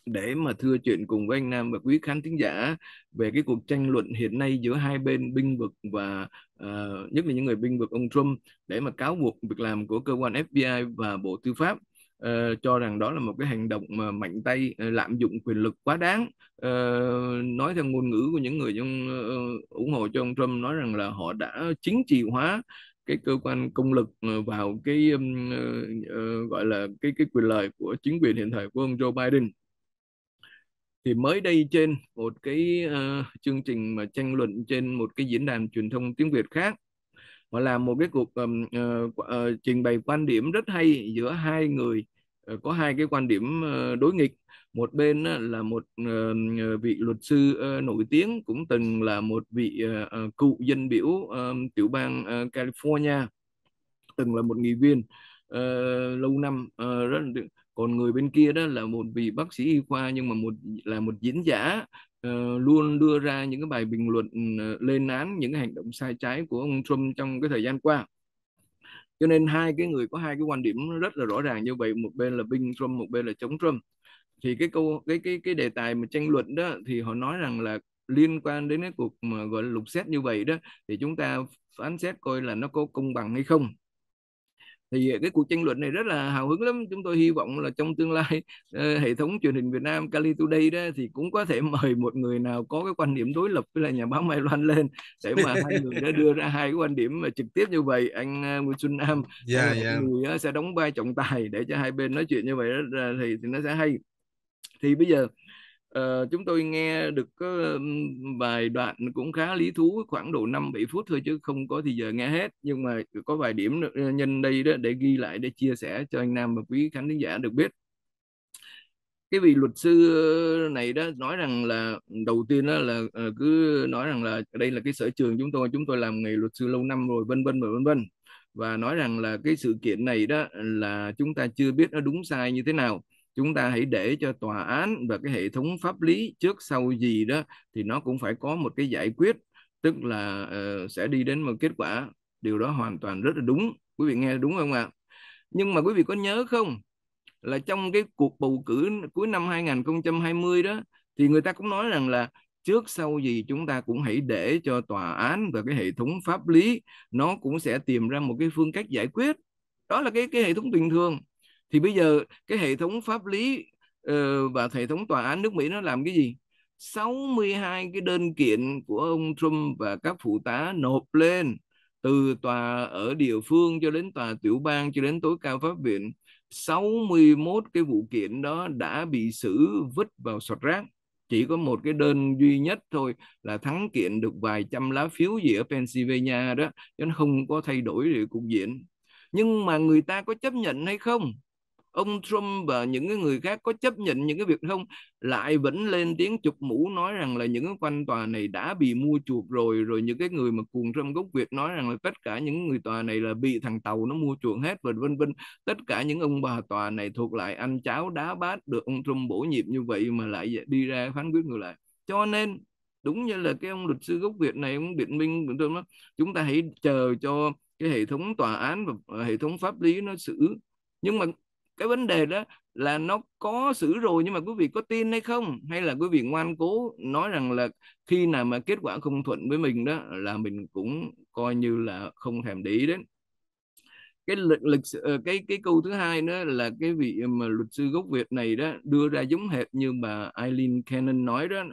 S2: để mà thưa chuyện cùng với anh Nam và quý khán thính giả về cái cuộc tranh luận hiện nay giữa hai bên binh vực và uh, nhất là những người binh vực ông Trump để mà cáo buộc việc làm của cơ quan FBI và Bộ Tư pháp uh, cho rằng đó là một cái hành động mà mạnh tay uh, lạm dụng quyền lực quá đáng uh, nói theo ngôn ngữ của những người trong uh, ủng hộ cho ông Trump nói rằng là họ đã chính trị hóa cái cơ quan công lực vào cái uh, uh, gọi là cái cái quyền lợi của chính quyền hiện thời của ông Joe Biden thì mới đây trên một cái uh, chương trình mà tranh luận trên một cái diễn đàn truyền thông tiếng Việt khác họ làm một cái cuộc um, uh, uh, trình bày quan điểm rất hay giữa hai người uh, có hai cái quan điểm uh, đối nghịch một bên uh, là một uh, vị luật sư uh, nổi tiếng cũng từng là một vị uh, cựu dân biểu uh, tiểu bang uh, California từng là một nghị viên uh, lâu năm uh, rất còn người bên kia đó là một vị bác sĩ y khoa nhưng mà một là một diễn giả uh, luôn đưa ra những cái bài bình luận uh, lên án những cái hành động sai trái của ông Trump trong cái thời gian qua cho nên hai cái người có hai cái quan điểm rất là rõ ràng như vậy một bên là binh Trump một bên là chống Trump thì cái câu cái cái cái đề tài mà tranh luận đó thì họ nói rằng là liên quan đến cái cuộc mà gọi là lục xét như vậy đó thì chúng ta phán xét coi là nó có công bằng hay không thì cái cuộc tranh luận này rất là hào hứng lắm chúng tôi hy vọng là trong tương lai [LAUGHS] ờ, hệ thống truyền hình Việt Nam Cali Today đó thì cũng có thể [LAUGHS] mời một người nào có cái quan điểm đối lập với là nhà báo Mai Loan lên để mà hai người đã đưa ra hai cái quan điểm mà trực tiếp như vậy anh uh, Nguyễn Xuân Nam dạ, yeah, yeah. Dạ. người ờ, sẽ đóng vai trọng tài để cho hai bên nói chuyện như vậy đó, thì, thì nó sẽ hay thì bây giờ Ờ, chúng tôi nghe được có vài đoạn cũng khá lý thú khoảng độ năm bảy phút thôi chứ không có thì giờ nghe hết nhưng mà có vài điểm ờ, nhân đây đó để ghi lại để chia sẻ cho anh Nam và quý khán thính giả được biết cái vị luật sư này đó nói rằng là đầu tiên đó là ờ, cứ nói rằng là đây là cái sở trường chúng tôi chúng tôi làm nghề luật sư lâu năm rồi vân vân và vân vân và nói rằng là cái sự kiện này đó là chúng ta chưa biết nó đúng sai như thế nào chúng ta hãy để cho tòa án và cái hệ thống pháp lý trước sau gì đó thì nó cũng phải có một cái giải quyết tức là uh, sẽ đi đến một kết quả điều đó hoàn toàn rất là đúng quý vị nghe đúng không ạ nhưng mà quý vị có nhớ không là trong cái cuộc bầu cử cuối năm 2020 đó thì người ta cũng nói rằng là trước sau gì chúng ta cũng hãy để cho tòa án và cái hệ thống pháp lý nó cũng sẽ tìm ra một cái phương cách giải quyết đó là cái cái hệ thống bình thường thì bây giờ cái hệ thống pháp lý uh, và hệ thống tòa án nước Mỹ nó làm cái gì 62 cái đơn kiện của ông Trump và các phụ tá nộp lên từ tòa ở địa phương cho đến tòa tiểu bang cho đến tối cao pháp viện 61 cái vụ kiện đó đã bị xử vứt vào sọt rác chỉ có một cái đơn duy nhất thôi là thắng kiện được vài trăm lá phiếu gì ở Pennsylvania đó chứ không có thay đổi để cục diện nhưng mà người ta có chấp nhận hay không ông Trump và những người khác có chấp nhận những cái việc không lại vẫn lên ừ. tiếng chụp mũ nói rằng là những cái quan tòa này đã bị mua chuộc rồi rồi những cái người mà cuồng Trump gốc Việt nói rằng là tất cả những người tòa này là bị thằng tàu nó mua chuộc hết và vân vân tất cả những ông bà tòa này thuộc lại anh cháo đá bát được ông Trump bổ nhiệm như vậy mà lại đi ra phán quyết ngược lại cho nên đúng như là cái ông luật sư gốc Việt này ông biện minh nói chúng ta hãy chờ cho cái hệ thống tòa án và hệ thống pháp lý nó xử nhưng mà cái vấn đề đó là nó có xử rồi nhưng mà quý vị có tin hay không hay là quý vị ngoan cố nói rằng là khi nào mà kết quả không thuận với mình đó là mình cũng coi như là không thèm để ý đến cái lịch lịch ờ, cái cái câu thứ hai nữa là cái vị mà luật sư gốc Việt này đó đưa ra giống hệt như bà Eileen Cannon nói đó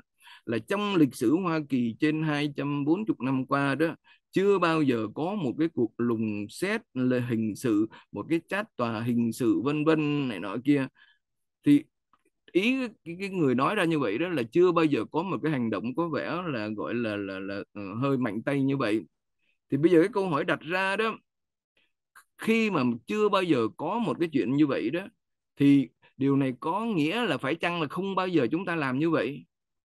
S2: là trong lịch sử Hoa Kỳ trên 240 năm qua đó chưa bao giờ có một cái cuộc lùng xét là hình sự một cái trách tòa hình sự vân vân này nọ kia thì ý cái, cái người nói ra như vậy đó là chưa bao giờ có một cái hành động có vẻ là gọi là là là uh, hơi mạnh tay như vậy thì bây giờ cái câu hỏi đặt ra đó khi mà chưa bao giờ có một cái chuyện như vậy đó thì điều này có nghĩa là phải chăng là không bao giờ chúng ta làm như vậy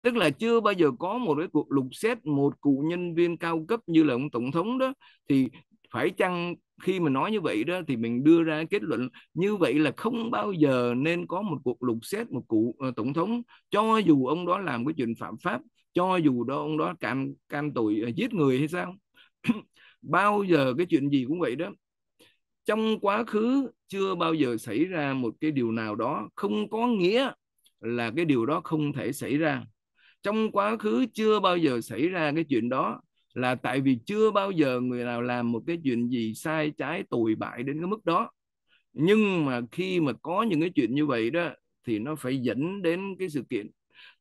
S2: tức là chưa bao giờ có một cái cuộc lục xét một cụ nhân viên cao cấp như là ông tổng thống đó thì phải chăng khi mà nói như vậy đó thì mình đưa ra kết luận như vậy là không bao giờ nên có một cuộc lục xét một cụ uh, tổng thống cho dù ông đó làm cái chuyện phạm pháp cho dù đó ông đó can can tội uh, giết người hay sao [CLEARS THROAT] bao giờ cái chuyện gì cũng vậy đó trong quá khứ chưa bao giờ xảy ra một cái điều nào đó không có nghĩa là cái điều đó không thể xảy ra trong quá khứ chưa bao giờ xảy ra cái chuyện đó là tại vì chưa bao giờ người nào làm một cái chuyện gì sai trái tồi bại đến cái mức đó nhưng mà khi mà có những cái chuyện như vậy đó thì nó phải dẫn đến cái sự kiện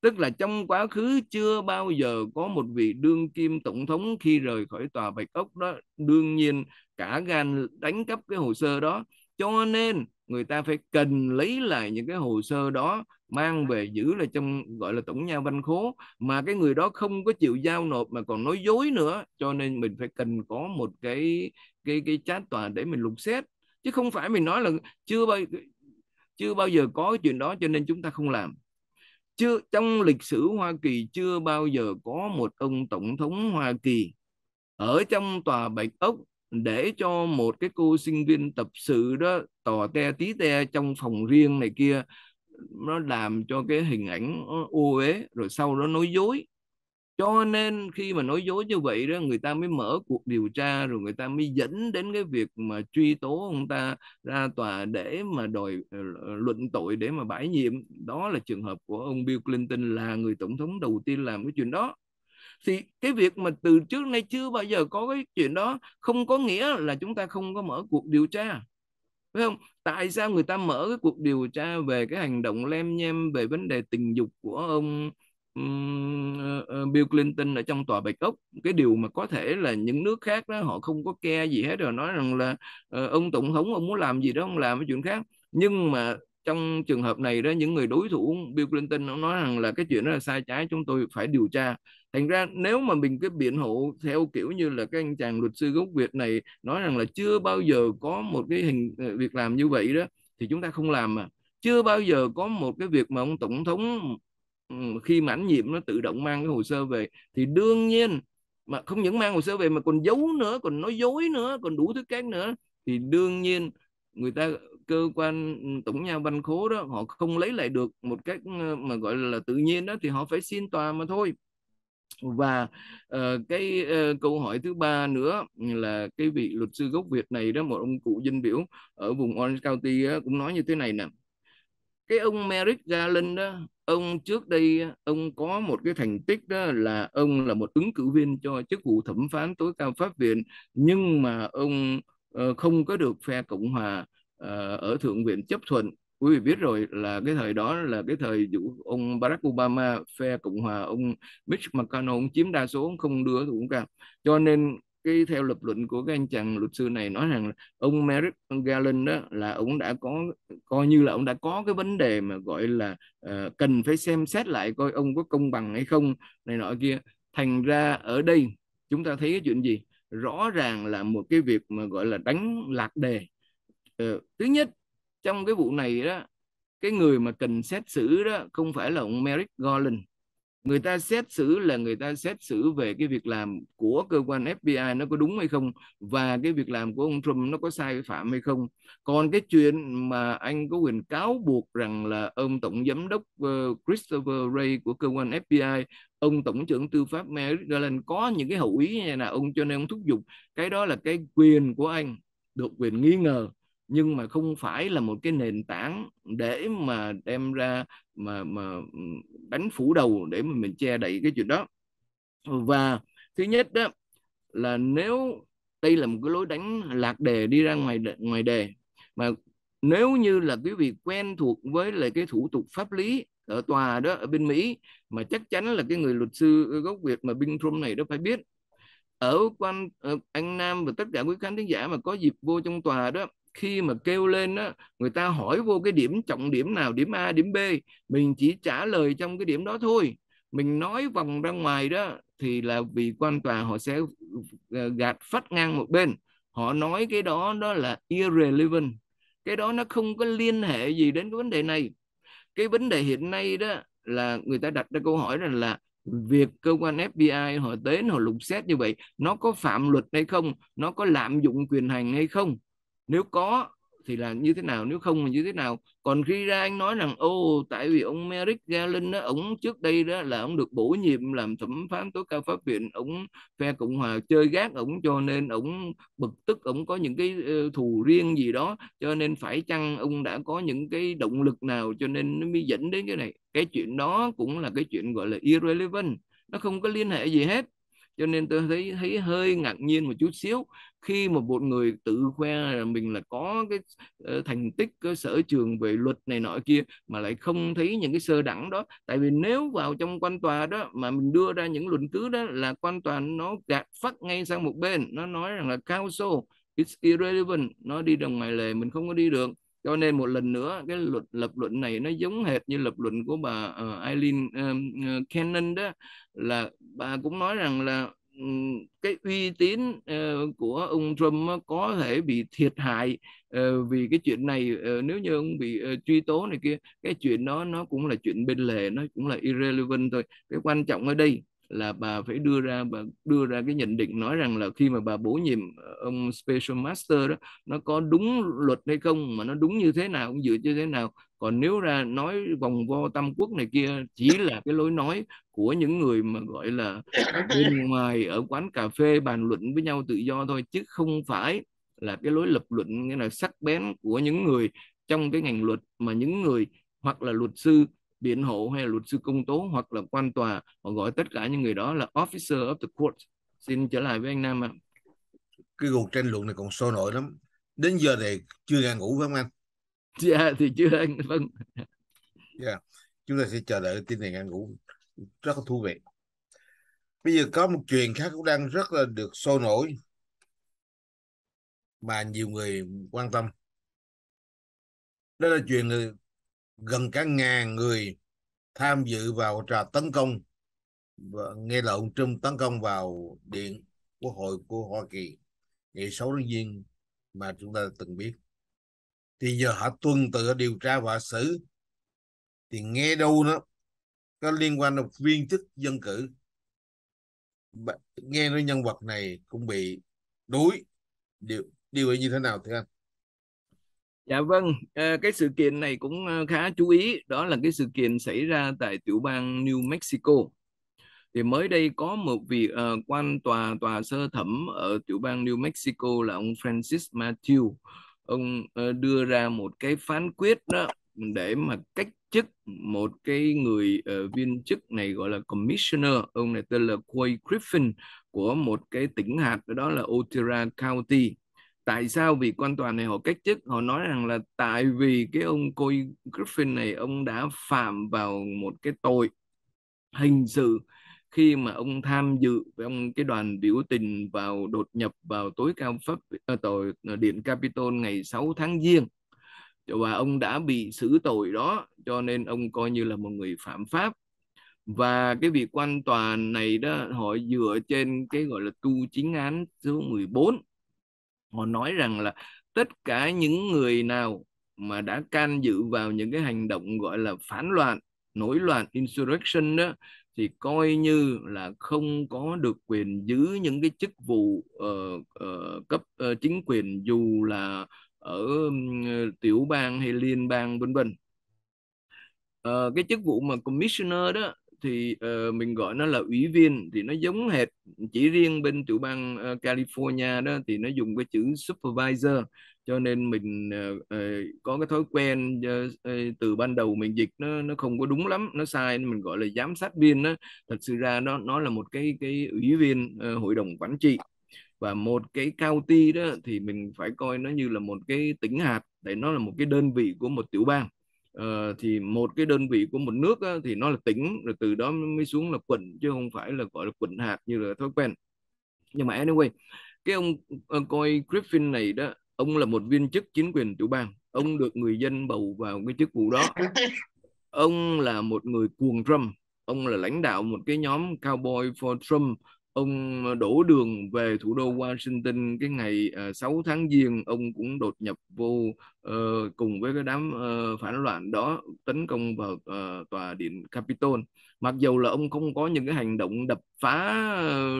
S2: tức là trong quá khứ chưa bao giờ có một vị đương kim tổng thống khi rời khỏi tòa bạch ốc đó đương nhiên cả gan đánh cắp cái hồ sơ đó cho nên người ta phải cần lấy lại những cái hồ sơ đó mang về giữ là trong gọi là tổng nhà văn khố mà cái người đó không có chịu giao nộp mà còn nói dối nữa cho nên mình phải cần có một cái cái cái chát tòa để mình lục xét chứ không phải mình nói là chưa bao chưa bao giờ có cái chuyện đó cho nên chúng ta không làm chưa trong lịch sử Hoa Kỳ chưa bao giờ có một ông tổng thống Hoa Kỳ ở trong tòa Bạch Ốc để cho một cái cô sinh viên tập sự đó tò te tí te trong phòng riêng này kia nó làm cho cái hình ảnh ô uế rồi sau đó nói dối cho nên khi mà nói dối như vậy đó người ta mới mở cuộc điều tra rồi người ta mới dẫn đến cái việc mà truy tố ông ta ra tòa để mà đòi ờ, luận tội để mà bãi nhiệm đó là trường hợp của ông Bill Clinton là người tổng thống đầu tiên làm cái chuyện đó thì cái việc mà từ trước nay chưa bao giờ có cái chuyện đó không có nghĩa là chúng ta không có mở cuộc điều tra phải không tại sao người ta mở cái cuộc điều tra về cái hành động lem nhem về vấn đề tình dục của ông ờ, ờ, Bill Clinton ở trong tòa Bạch Ốc cái điều mà có thể là những nước khác đó họ không có ke gì hết rồi nói rằng là ờ, ông tổng thống ông muốn làm gì đó ông làm cái chuyện khác nhưng mà trong trường hợp này đó những người đối thủ Bill Clinton nó nói rằng là cái chuyện đó là sai trái chúng tôi phải điều tra thành ra nếu mà mình cái biện hộ theo kiểu như là các anh chàng luật sư gốc việt này nói rằng là chưa bao giờ có một cái hình ờ, việc làm như vậy đó thì chúng ta không làm mà chưa bao giờ có một cái việc mà ông tổng thống ừ, khi mãn nhiệm nó tự động mang cái hồ sơ về thì đương nhiên mà không những mang hồ sơ về mà còn giấu nữa còn nói dối nữa còn đủ thứ khác nữa thì đương nhiên người ta cơ quan ừ, tổng nhà văn khố đó họ không lấy lại được một cách ừ, mà gọi là tự nhiên đó thì họ phải xin tòa mà thôi và uh, cái uh, câu hỏi thứ ba nữa là cái vị luật sư gốc Việt này đó một ông cụ dinh biểu ở vùng Orange County đó, cũng nói như thế này nè cái ông Merrick Garland đó ông trước đây ông có một cái thành tích đó là ông là một ứng cử viên cho chức vụ thẩm phán tối cao pháp viện nhưng mà ông uh, không có được phe cộng hòa uh, ở thượng viện chấp thuận quý vị biết rồi là cái thời đó là cái thời vụ ông Barack Obama phe cộng hòa ông Mitch McConnell ông chiếm đa số không đưa cũng cao cho nên cái theo lập luận của cái anh chàng luật sư này nói rằng ông Merrick Garland đó là ông đã có coi như là ông đã có cái vấn đề mà gọi là uh, cần phải xem xét lại coi ông có công bằng hay không này nọ kia thành ra ở đây chúng ta thấy cái chuyện gì rõ ràng là một cái việc mà gọi là đánh lạc đề uh, thứ nhất trong cái vụ này đó cái người mà cần xét xử đó không phải là ông Merrick Garland người ta xét xử là người ta xét xử về cái việc làm của cơ quan FBI nó có đúng hay không và cái việc làm của ông Trump nó có sai phạm hay không còn cái chuyện mà anh có quyền cáo buộc rằng là ông tổng giám đốc ờ, Christopher Ray của cơ quan FBI ông tổng trưởng tư pháp Merrick Garland có những cái hậu ý như là ông cho nên ông thúc giục cái đó là cái quyền của anh được quyền nghi ngờ nhưng mà không phải là một cái nền tảng để mà đem ra mà mà ừ, đánh phủ đầu để mà mình che đậy cái chuyện đó và thứ nhất đó là nếu đây là một cái lối đánh lạc đề đi ra ngoài ngoài đề mà nếu như là quý vị quen thuộc với lại cái thủ tục pháp lý ở tòa đó ở bên Mỹ mà chắc chắn là cái người luật sư gốc Việt mà Binh Trump này đó phải biết ở quan anh Nam và tất cả quý khán thính giả mà có dịp vô trong tòa đó khi mà kêu lên á người ta hỏi vô cái điểm trọng điểm nào điểm a điểm b mình chỉ trả lời trong cái điểm đó thôi mình nói vòng ra ngoài đó thì là vì quan tòa họ sẽ ờ, gạt phát ngang một bên họ nói cái đó đó là irrelevant cái đó nó không có liên hệ gì đến cái vấn đề này cái vấn đề hiện nay đó là người ta đặt ra câu hỏi rằng là việc cơ quan FBI họ đến họ lục xét như vậy nó có phạm luật hay không nó có lạm dụng quyền hành hay không nếu có thì là như thế nào nếu không thì như thế nào còn khi ra anh nói rằng ô tại vì ông Merrick Garland đó ông trước đây đó là ông được bổ nhiệm làm thẩm phán tối cao pháp viện ông phe cộng hòa chơi gác ông cho nên ông bực tức ông có những cái thù riêng gì đó cho nên phải chăng ông đã có những cái động lực nào cho nên nó mới dẫn đến cái này cái chuyện đó cũng là cái chuyện gọi là irrelevant nó không có liên hệ gì hết cho nên tôi thấy thấy hơi ngạc nhiên một chút xíu khi mà một người tự khoe là mình là có cái ờ, thành tích cái ờ, sở trường về luật này nọ kia mà lại không thấy những cái sơ đẳng đó tại vì nếu vào trong quan tòa đó mà mình đưa ra những luận cứ đó là quan tòa nó gạt phát ngay sang một bên nó nói rằng là counsel it's irrelevant nó đi đồng ngoài lề mình không có đi được cho nên một lần nữa cái luật lập luận này nó giống hệt như lập luận của bà uh, Eileen uh, Cannon đó là bà cũng nói rằng là cái uy tín uh, của ông Trump có thể bị thiệt hại uh, vì cái chuyện này uh, nếu như ông bị uh, truy tố này kia cái chuyện đó nó cũng là chuyện bên lề nó cũng là irrelevant thôi cái quan trọng ở đây là bà phải đưa ra bà đưa ra cái nhận định nói rằng là khi mà bà bổ nhiệm ờ, ông special master đó nó có đúng luật hay không mà nó đúng như thế nào cũng dựa như thế nào còn nếu ra nói vòng vo tam quốc này kia chỉ là cái lối nói của những người mà gọi là bên ngoài ở quán cà phê bàn luận với nhau tự do thôi chứ không phải là cái lối lập luận nghĩa là sắc bén của những người trong cái ngành luật mà những người hoặc là luật sư biện hộ hay là luật sư công tố hoặc là quan tòa họ gọi tất cả những người đó là officer of the court xin trở lại với anh Nam
S1: ạ cái cuộc tranh luận này còn sôi nổi lắm đến giờ này chưa ra ngủ phải không anh dạ yeah, thì chưa anh vâng dạ yeah. chúng ta sẽ chờ đợi tin này ngang ngủ rất là thú vị bây giờ có một chuyện khác cũng đang rất là được sôi nổi mà nhiều người quan tâm đó là chuyện gần cả ngàn người tham dự vào trà tấn công và nghe là ông trung tấn công vào điện quốc hội của Hoa Kỳ ngày 6 tháng giêng mà chúng ta từng biết thì giờ họ tuần tự điều tra và xử thì nghe đâu nó có liên quan đến viên chức dân cử nghe nói nhân vật này cũng bị đuổi điều điều ấy như thế nào thưa anh Dạ
S2: vâng, ờ, cái sự kiện này cũng ờ, khá chú ý, đó là cái sự kiện xảy ra tại tiểu bang New Mexico. Thì mới đây có một vị uh, quan tòa tòa sơ thẩm ở tiểu bang New Mexico là ông Francis Matthew. Ông uh, đưa ra một cái phán quyết đó để mà cách chức một cái người uh, viên chức này gọi là commissioner, ông này tên là Quay Griffin của một cái tỉnh hạt đó là Otera County tại sao vị quan tòa này họ cách chức họ nói rằng là tại vì cái ông Cody Griffin này ông đã phạm vào một cái tội hình sự khi mà ông tham dự với ông cái đoàn biểu tình vào đột nhập vào tối cao pháp ờ, tội ờ, điện Capitol ngày 6 tháng giêng và ông đã bị xử tội đó cho nên ông coi như là một người phạm pháp và cái vị quan tòa này đó họ dựa trên cái gọi là tu chính án số 14 họ nói rằng là tất cả những người nào mà đã can dự vào những cái hành động gọi là phản loạn nổi loạn insurrection đó thì coi như là không có được quyền giữ những cái chức vụ uh, uh, cấp uh, chính quyền dù là ở uh, tiểu bang hay liên bang vân vân uh, cái chức vụ mà commissioner đó thì uh, mình gọi nó là ủy viên thì nó giống hệt chỉ riêng bên tiểu bang uh, California đó thì nó dùng cái chữ supervisor cho nên mình uh, uh, có cái thói quen uh, uh, từ ban đầu mình dịch nó nó không có đúng lắm nó sai nên mình gọi là giám sát viên đó thật sự ra nó nó là một cái cái ủy viên uh, hội đồng quản trị và một cái county đó thì mình phải coi nó như là một cái tỉnh hạt để nó là một cái đơn vị của một tiểu bang uh, thì một cái đơn vị của một nước á, thì nó là tỉnh rồi từ đó mới xuống là quận chứ không phải là gọi là quận hạt như là thói quen nhưng mà anyway cái ông uh, coi Griffin này đó ông là một viên chức chính quyền tiểu bang ông được người dân bầu vào cái chức vụ đó ông là một người cuồng Trump ông là lãnh đạo một cái nhóm cowboy for Trump ông ờ, đổ đường về thủ đô Washington cái ngày ờ, uh, 6 tháng Giêng ông cũng đột nhập vô uh, cùng với cái đám uh, phản loạn đó tấn công vào uh, tòa điện Capitol mặc dù là ông không có những cái hành động đập phá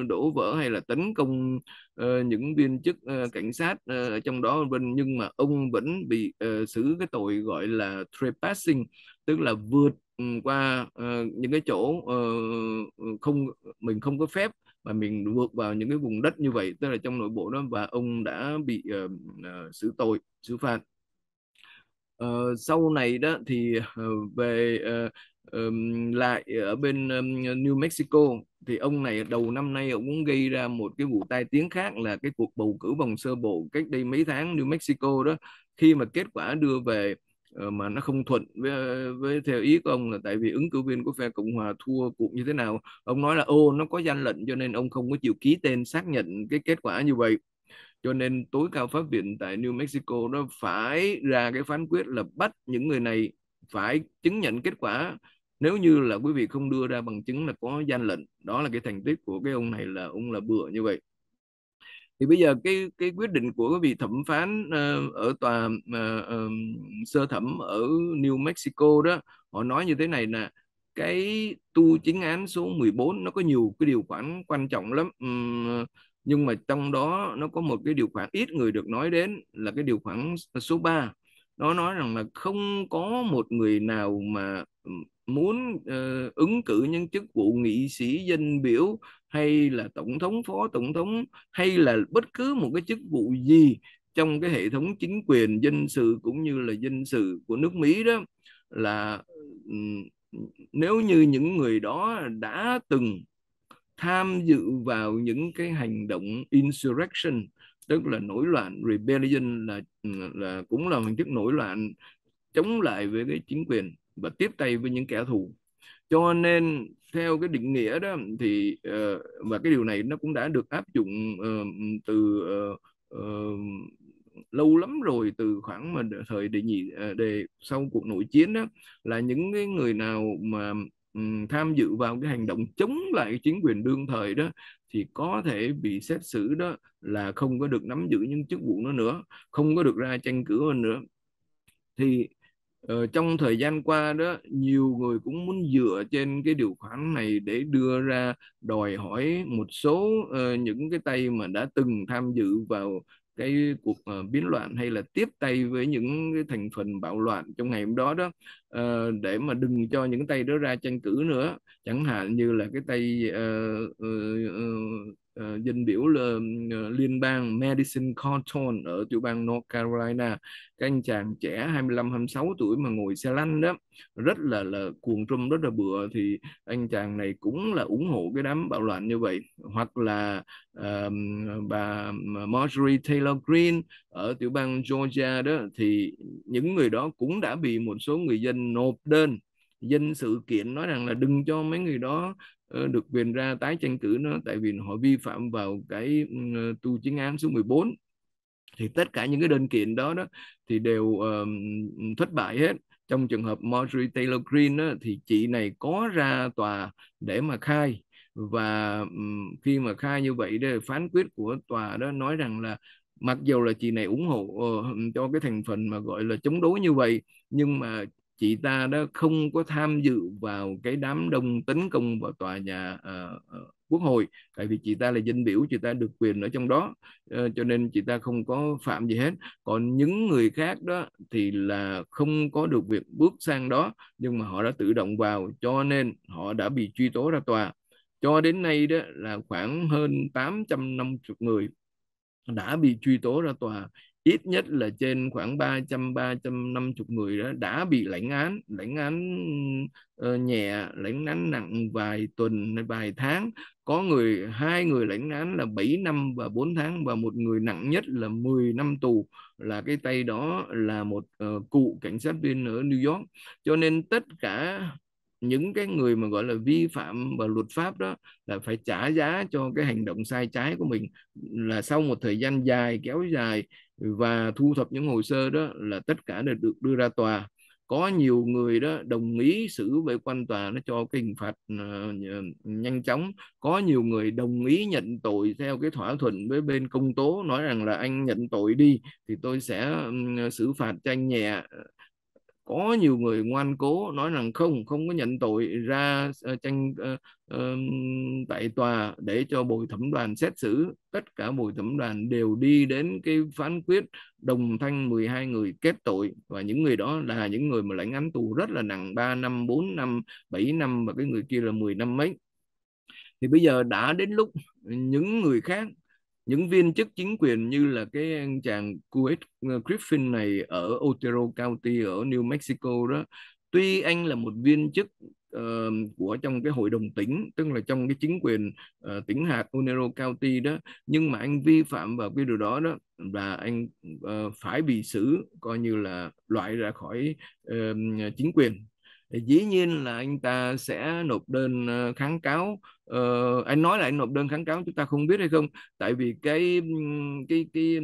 S2: đổ vỡ hay là tấn công uh, những viên chức uh, cảnh sát uh, ở trong đó bên nhưng mà ông vẫn bị uh, xử cái tội gọi là trespassing tức là vượt ừ, qua uh, những cái chỗ uh, không mình không có phép và mình vượt vào những cái vùng đất như vậy tức là trong nội bộ đó và ông đã bị uh, uh, xử tội xử phạt uh, sau này đó thì uh, về uh, um, lại ở bên um, New Mexico thì ông này đầu năm nay ông cũng gây ra một cái vụ tai tiếng khác là cái cuộc bầu cử vòng sơ bộ cách đây mấy tháng New Mexico đó khi mà kết quả đưa về Ờ, mà nó không thuận với, với theo ý của ông là tại vì ứng cử viên của phe cộng hòa thua cuộc như thế nào ông nói là ô nó có gian lận cho nên ông không có chịu ký tên xác nhận cái kết quả như vậy cho nên tối cao pháp viện tại New Mexico nó phải ra cái phán quyết là bắt những người này phải chứng nhận kết quả nếu như là quý vị không đưa ra bằng chứng là có gian lận đó là cái thành tích của cái ông này là ông là bừa như vậy thì bây giờ cái cái quyết định của vị thẩm phán uh, ở tòa uh, uh, sơ thẩm ở New Mexico đó họ nói như thế này là cái tu chính án số 14 nó có nhiều cái điều khoản quan trọng lắm um, nhưng mà trong đó nó có một cái điều khoản ít người được nói đến là cái điều khoản số 3 nó nói rằng là không có một người nào mà ừ, muốn uh, ứng cử những chức vụ nghị sĩ dân biểu hay là tổng thống phó tổng thống hay là bất cứ một cái chức vụ gì trong cái hệ thống chính quyền dân sự cũng như là dân sự của nước Mỹ đó là ừ, nếu như những người đó đã từng tham dự vào những cái hành động insurrection tức là nổi loạn rebellion là ừ, là cũng là hình thức nổi loạn chống lại với cái chính quyền và tiếp tay với những kẻ thù cho nên theo cái định nghĩa đó thì ờ, và cái điều này nó cũng đã được áp dụng ờ, từ ờ, lâu lắm rồi từ khoảng mà thời đệ nhị đề sau cuộc nội chiến đó là những cái người nào mà Ừ, tham dự vào cái hành động chống lại chính quyền đương thời đó thì có thể bị xét xử đó là không có được nắm giữ những chức vụ nó nữa không có được ra tranh cử hơn nữa thì uh, trong thời gian qua đó nhiều người cũng muốn dựa trên cái điều khoản này để đưa ra đòi hỏi một số uh, những cái tay mà đã từng tham dự vào cái cuộc uh, biến loạn hay là tiếp tay với những cái thành phần bạo loạn trong ngày hôm đó đó uh, để mà đừng cho những tay đó ra tranh cử nữa chẳng hạn như là cái tay uh, uh, uh, uh, dân biểu là uh, liên bang Madison Cawthorn ở tiểu bang North Carolina cái anh chàng trẻ 25 26 tuổi mà ngồi xe lăn đó rất là là cuồng trung rất là bừa thì anh chàng này cũng là ủng hộ cái đám bạo loạn như vậy hoặc là uh, bà Marjorie Taylor Greene ở tiểu bang Georgia đó thì những người đó cũng đã bị một số người dân nộp đơn dân sự kiện nói rằng là đừng cho mấy người đó Ờ, được quyền ra tái tranh cử nó tại vì họ vi phạm vào cái ờ, tu chính án số 14 thì tất cả những cái đơn kiện đó đó thì đều uh, thất bại hết trong trường hợp Marjorie Taylor Greene đó, thì chị này có ra tòa để mà khai và um, khi mà khai như vậy đó phán quyết của tòa đó nói rằng là mặc dù là chị này ủng hộ uh, cho cái thành phần mà gọi là chống đối như vậy nhưng mà chị ta đó không có tham dự vào cái đám đông tấn công vào tòa nhà uh, quốc hội tại vì chị ta là dân biểu chị ta được quyền ở trong đó uh, cho nên chị ta không có phạm gì hết còn những người khác đó thì là không có được việc bước sang đó nhưng mà họ đã tự động vào cho nên họ đã bị truy tố ra tòa cho đến nay đó là khoảng hơn 850 người đã bị truy tố ra tòa ít nhất là trên khoảng 300 350 người đó đã bị lãnh án lãnh án uh, nhẹ lãnh án nặng vài tuần vài tháng có người hai người lãnh án là 7 năm và 4 tháng và một người nặng nhất là 10 năm tù là cái tay đó là một uh, ờ, cụ cảnh sát viên ở New York cho nên tất cả những cái người mà gọi là vi phạm và luật pháp đó là phải trả giá cho cái hành động sai trái của mình là sau một thời gian dài kéo dài và thu thập những hồ sơ đó là tất cả đều được đưa ra tòa có nhiều người đó đồng ý xử về quan tòa nó cho cái hình phạt ờ, nhanh chóng có nhiều người đồng ý nhận tội theo cái thỏa thuận với bên công tố nói rằng là anh nhận tội đi thì tôi sẽ xử phạt cho anh nhẹ có nhiều người ngoan cố nói rằng không không có nhận tội ra ờ, tranh ờ, ờ, tại tòa để cho bồi thẩm đoàn xét xử tất cả bồi thẩm đoàn đều đi đến cái phán quyết đồng thanh 12 người kết tội và những người đó là những người mà lãnh án tù rất là nặng 3 năm 4 năm 7 năm và cái người kia là 10 năm mấy thì bây giờ đã đến lúc những người khác những viên chức chính quyền như là cái anh chàng Kuwait ờ, Griffin này ở Otero County ở New Mexico đó tuy anh là một viên chức uh, của trong cái hội đồng tỉnh tức là trong cái chính quyền uh, tỉnh hạt Otero County đó nhưng mà anh vi phạm vào cái điều đó đó và anh uh, phải bị xử coi như là loại ra khỏi uh, chính quyền thì dĩ nhiên là anh ta sẽ nộp đơn ờ, kháng cáo ờ, anh nói là anh nộp đơn kháng cáo chúng ta không biết hay không tại vì cái cái cái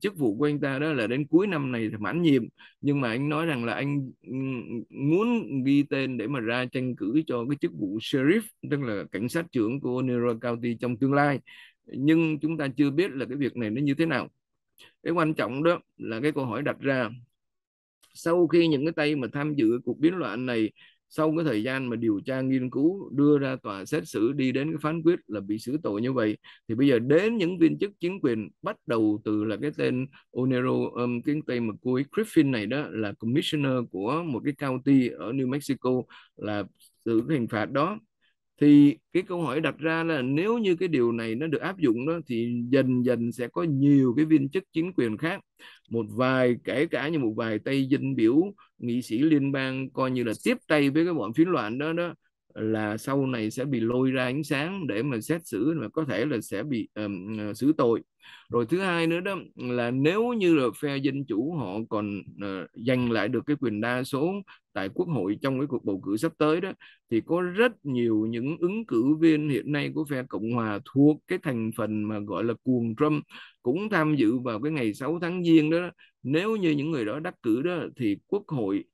S2: chức vụ của anh ta đó là đến cuối năm này thì mãn nhiệm nhưng mà anh nói rằng là anh muốn ghi tên để mà ra tranh cử cho cái chức vụ sheriff tức là cảnh sát trưởng của Onera County trong tương lai nhưng chúng ta chưa biết là cái việc này nó như thế nào cái quan trọng đó là cái câu hỏi đặt ra sau khi những cái tay mà tham dự cuộc biến loạn này sau cái thời gian mà điều tra nghiên cứu đưa ra tòa xét xử đi đến cái phán quyết là bị xử tội như vậy thì bây giờ đến những viên chức chính quyền bắt đầu từ là cái tên Onero um, cái tên mà cô ấy Griffin này đó là commissioner của một cái county ở New Mexico là xử hình phạt đó thì cái câu hỏi đặt ra là nếu như cái điều này nó được áp dụng đó thì dần dần sẽ có nhiều cái viên chức chính quyền khác một vài kể cả như một vài tay dinh biểu nghị sĩ liên bang coi như là tiếp tay với cái bọn phiến loạn đó đó là sau này sẽ bị lôi ra ánh sáng để mà xét xử và có thể là sẽ bị um, xử tội rồi thứ hai nữa đó là nếu như là phe dân chủ họ còn uh, giành lại được cái quyền đa số tại quốc hội trong cái cuộc bầu cử sắp tới đó thì có rất nhiều những ứng cử viên hiện nay của phe cộng hòa thuộc cái thành phần mà gọi là cuồng Trump cũng tham dự vào cái ngày 6 tháng giêng đó nếu như những người đó đắc cử đó thì quốc hội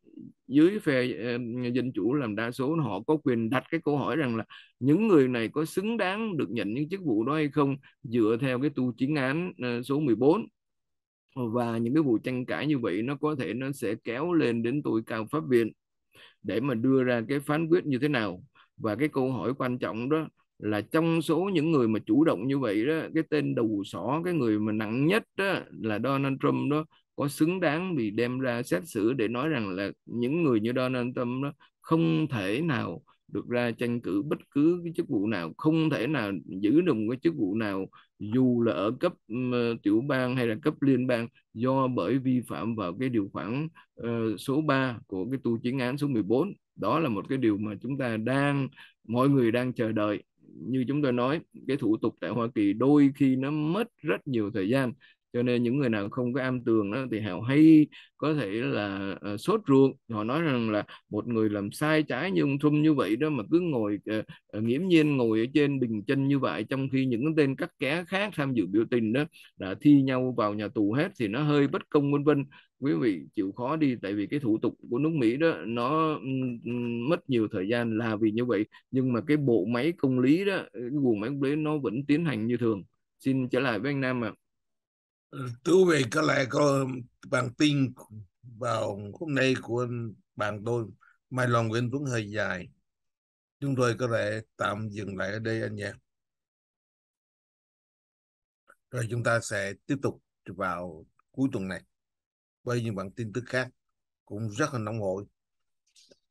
S2: dưới phe ờ, dân chủ làm đa số họ có quyền đặt cái câu hỏi rằng là những người này có xứng đáng được nhận những chức vụ đó hay không dựa theo cái tu chính án ờ, số 14 và những cái vụ tranh cãi như vậy nó có thể nó sẽ kéo lên đến tối cao pháp viện để mà đưa ra cái phán quyết như thế nào và cái câu hỏi quan trọng đó là trong số những người mà chủ động như vậy đó cái tên đầu sỏ cái người mà nặng nhất đó là Donald Trump đó có xứng đáng bị đem ra xét xử để nói rằng là những người như Donald Trump đó không ừ. thể nào được ra tranh cử bất cứ cái chức vụ nào không thể nào giữ được một cái chức vụ nào dù là ở cấp uh, tiểu bang hay là cấp liên bang do bởi vi phạm vào cái điều khoản uh, số 3 của cái tu chính án số 14 đó là một cái điều mà chúng ta đang mọi người đang chờ đợi như chúng tôi nói cái thủ tục tại Hoa Kỳ đôi khi nó mất rất nhiều thời gian cho nên những người nào không có am tường đó, thì họ hay có thể là uh, sốt ruột họ nói rằng là một người làm sai trái như ông Thum như vậy đó mà cứ ngồi uh, nghiễm nhiên ngồi ở trên bình chân như vậy trong khi những tên cắt ké khác tham dự biểu tình đó đã thi nhau vào nhà tù hết thì nó hơi bất công vân vân quý vị chịu khó đi tại vì cái thủ tục của nước Mỹ đó nó mất nhiều thời gian là vì như vậy nhưng mà cái bộ máy công lý đó cái bộ máy công lý nó vẫn tiến hành như thường xin trở lại với anh Nam ạ à.
S1: Thưa vị, có lẽ có bản tin vào hôm nay của bạn tôi Mai lòng Nguyễn Tuấn hơi dài. Chúng tôi có thể tạm dừng lại ở đây anh nhé. Rồi chúng ta sẽ tiếp tục vào cuối tuần này với những bản tin tức khác cũng rất là nóng hổi.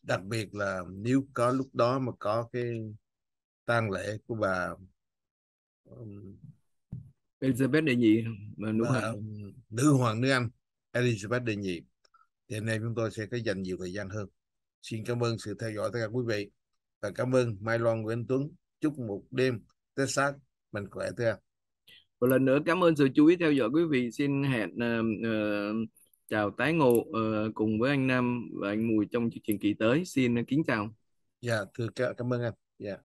S1: Đặc biệt là nếu có lúc đó mà có cái tang lễ của bà um, Elizabeth đệ nhị mà đúng không? Ờ, nữ hoàng nước Anh Elizabeth đệ nhị thì hôm nay chúng tôi sẽ có dành nhiều thời gian hơn xin cảm ơn sự theo dõi tất cả quý vị và cảm ơn Mai Loan Nguyễn Tuấn chúc một đêm Tết sát mình khỏe thưa một lần nữa cảm ơn
S2: sự chú ý theo dõi quý vị xin hẹn uh, uh, chào tái ngộ uh, cùng với anh Nam và anh Mùi trong chương trình kỳ tới xin kính chào
S1: dạ yeah, thưa cảm ơn anh dạ yeah.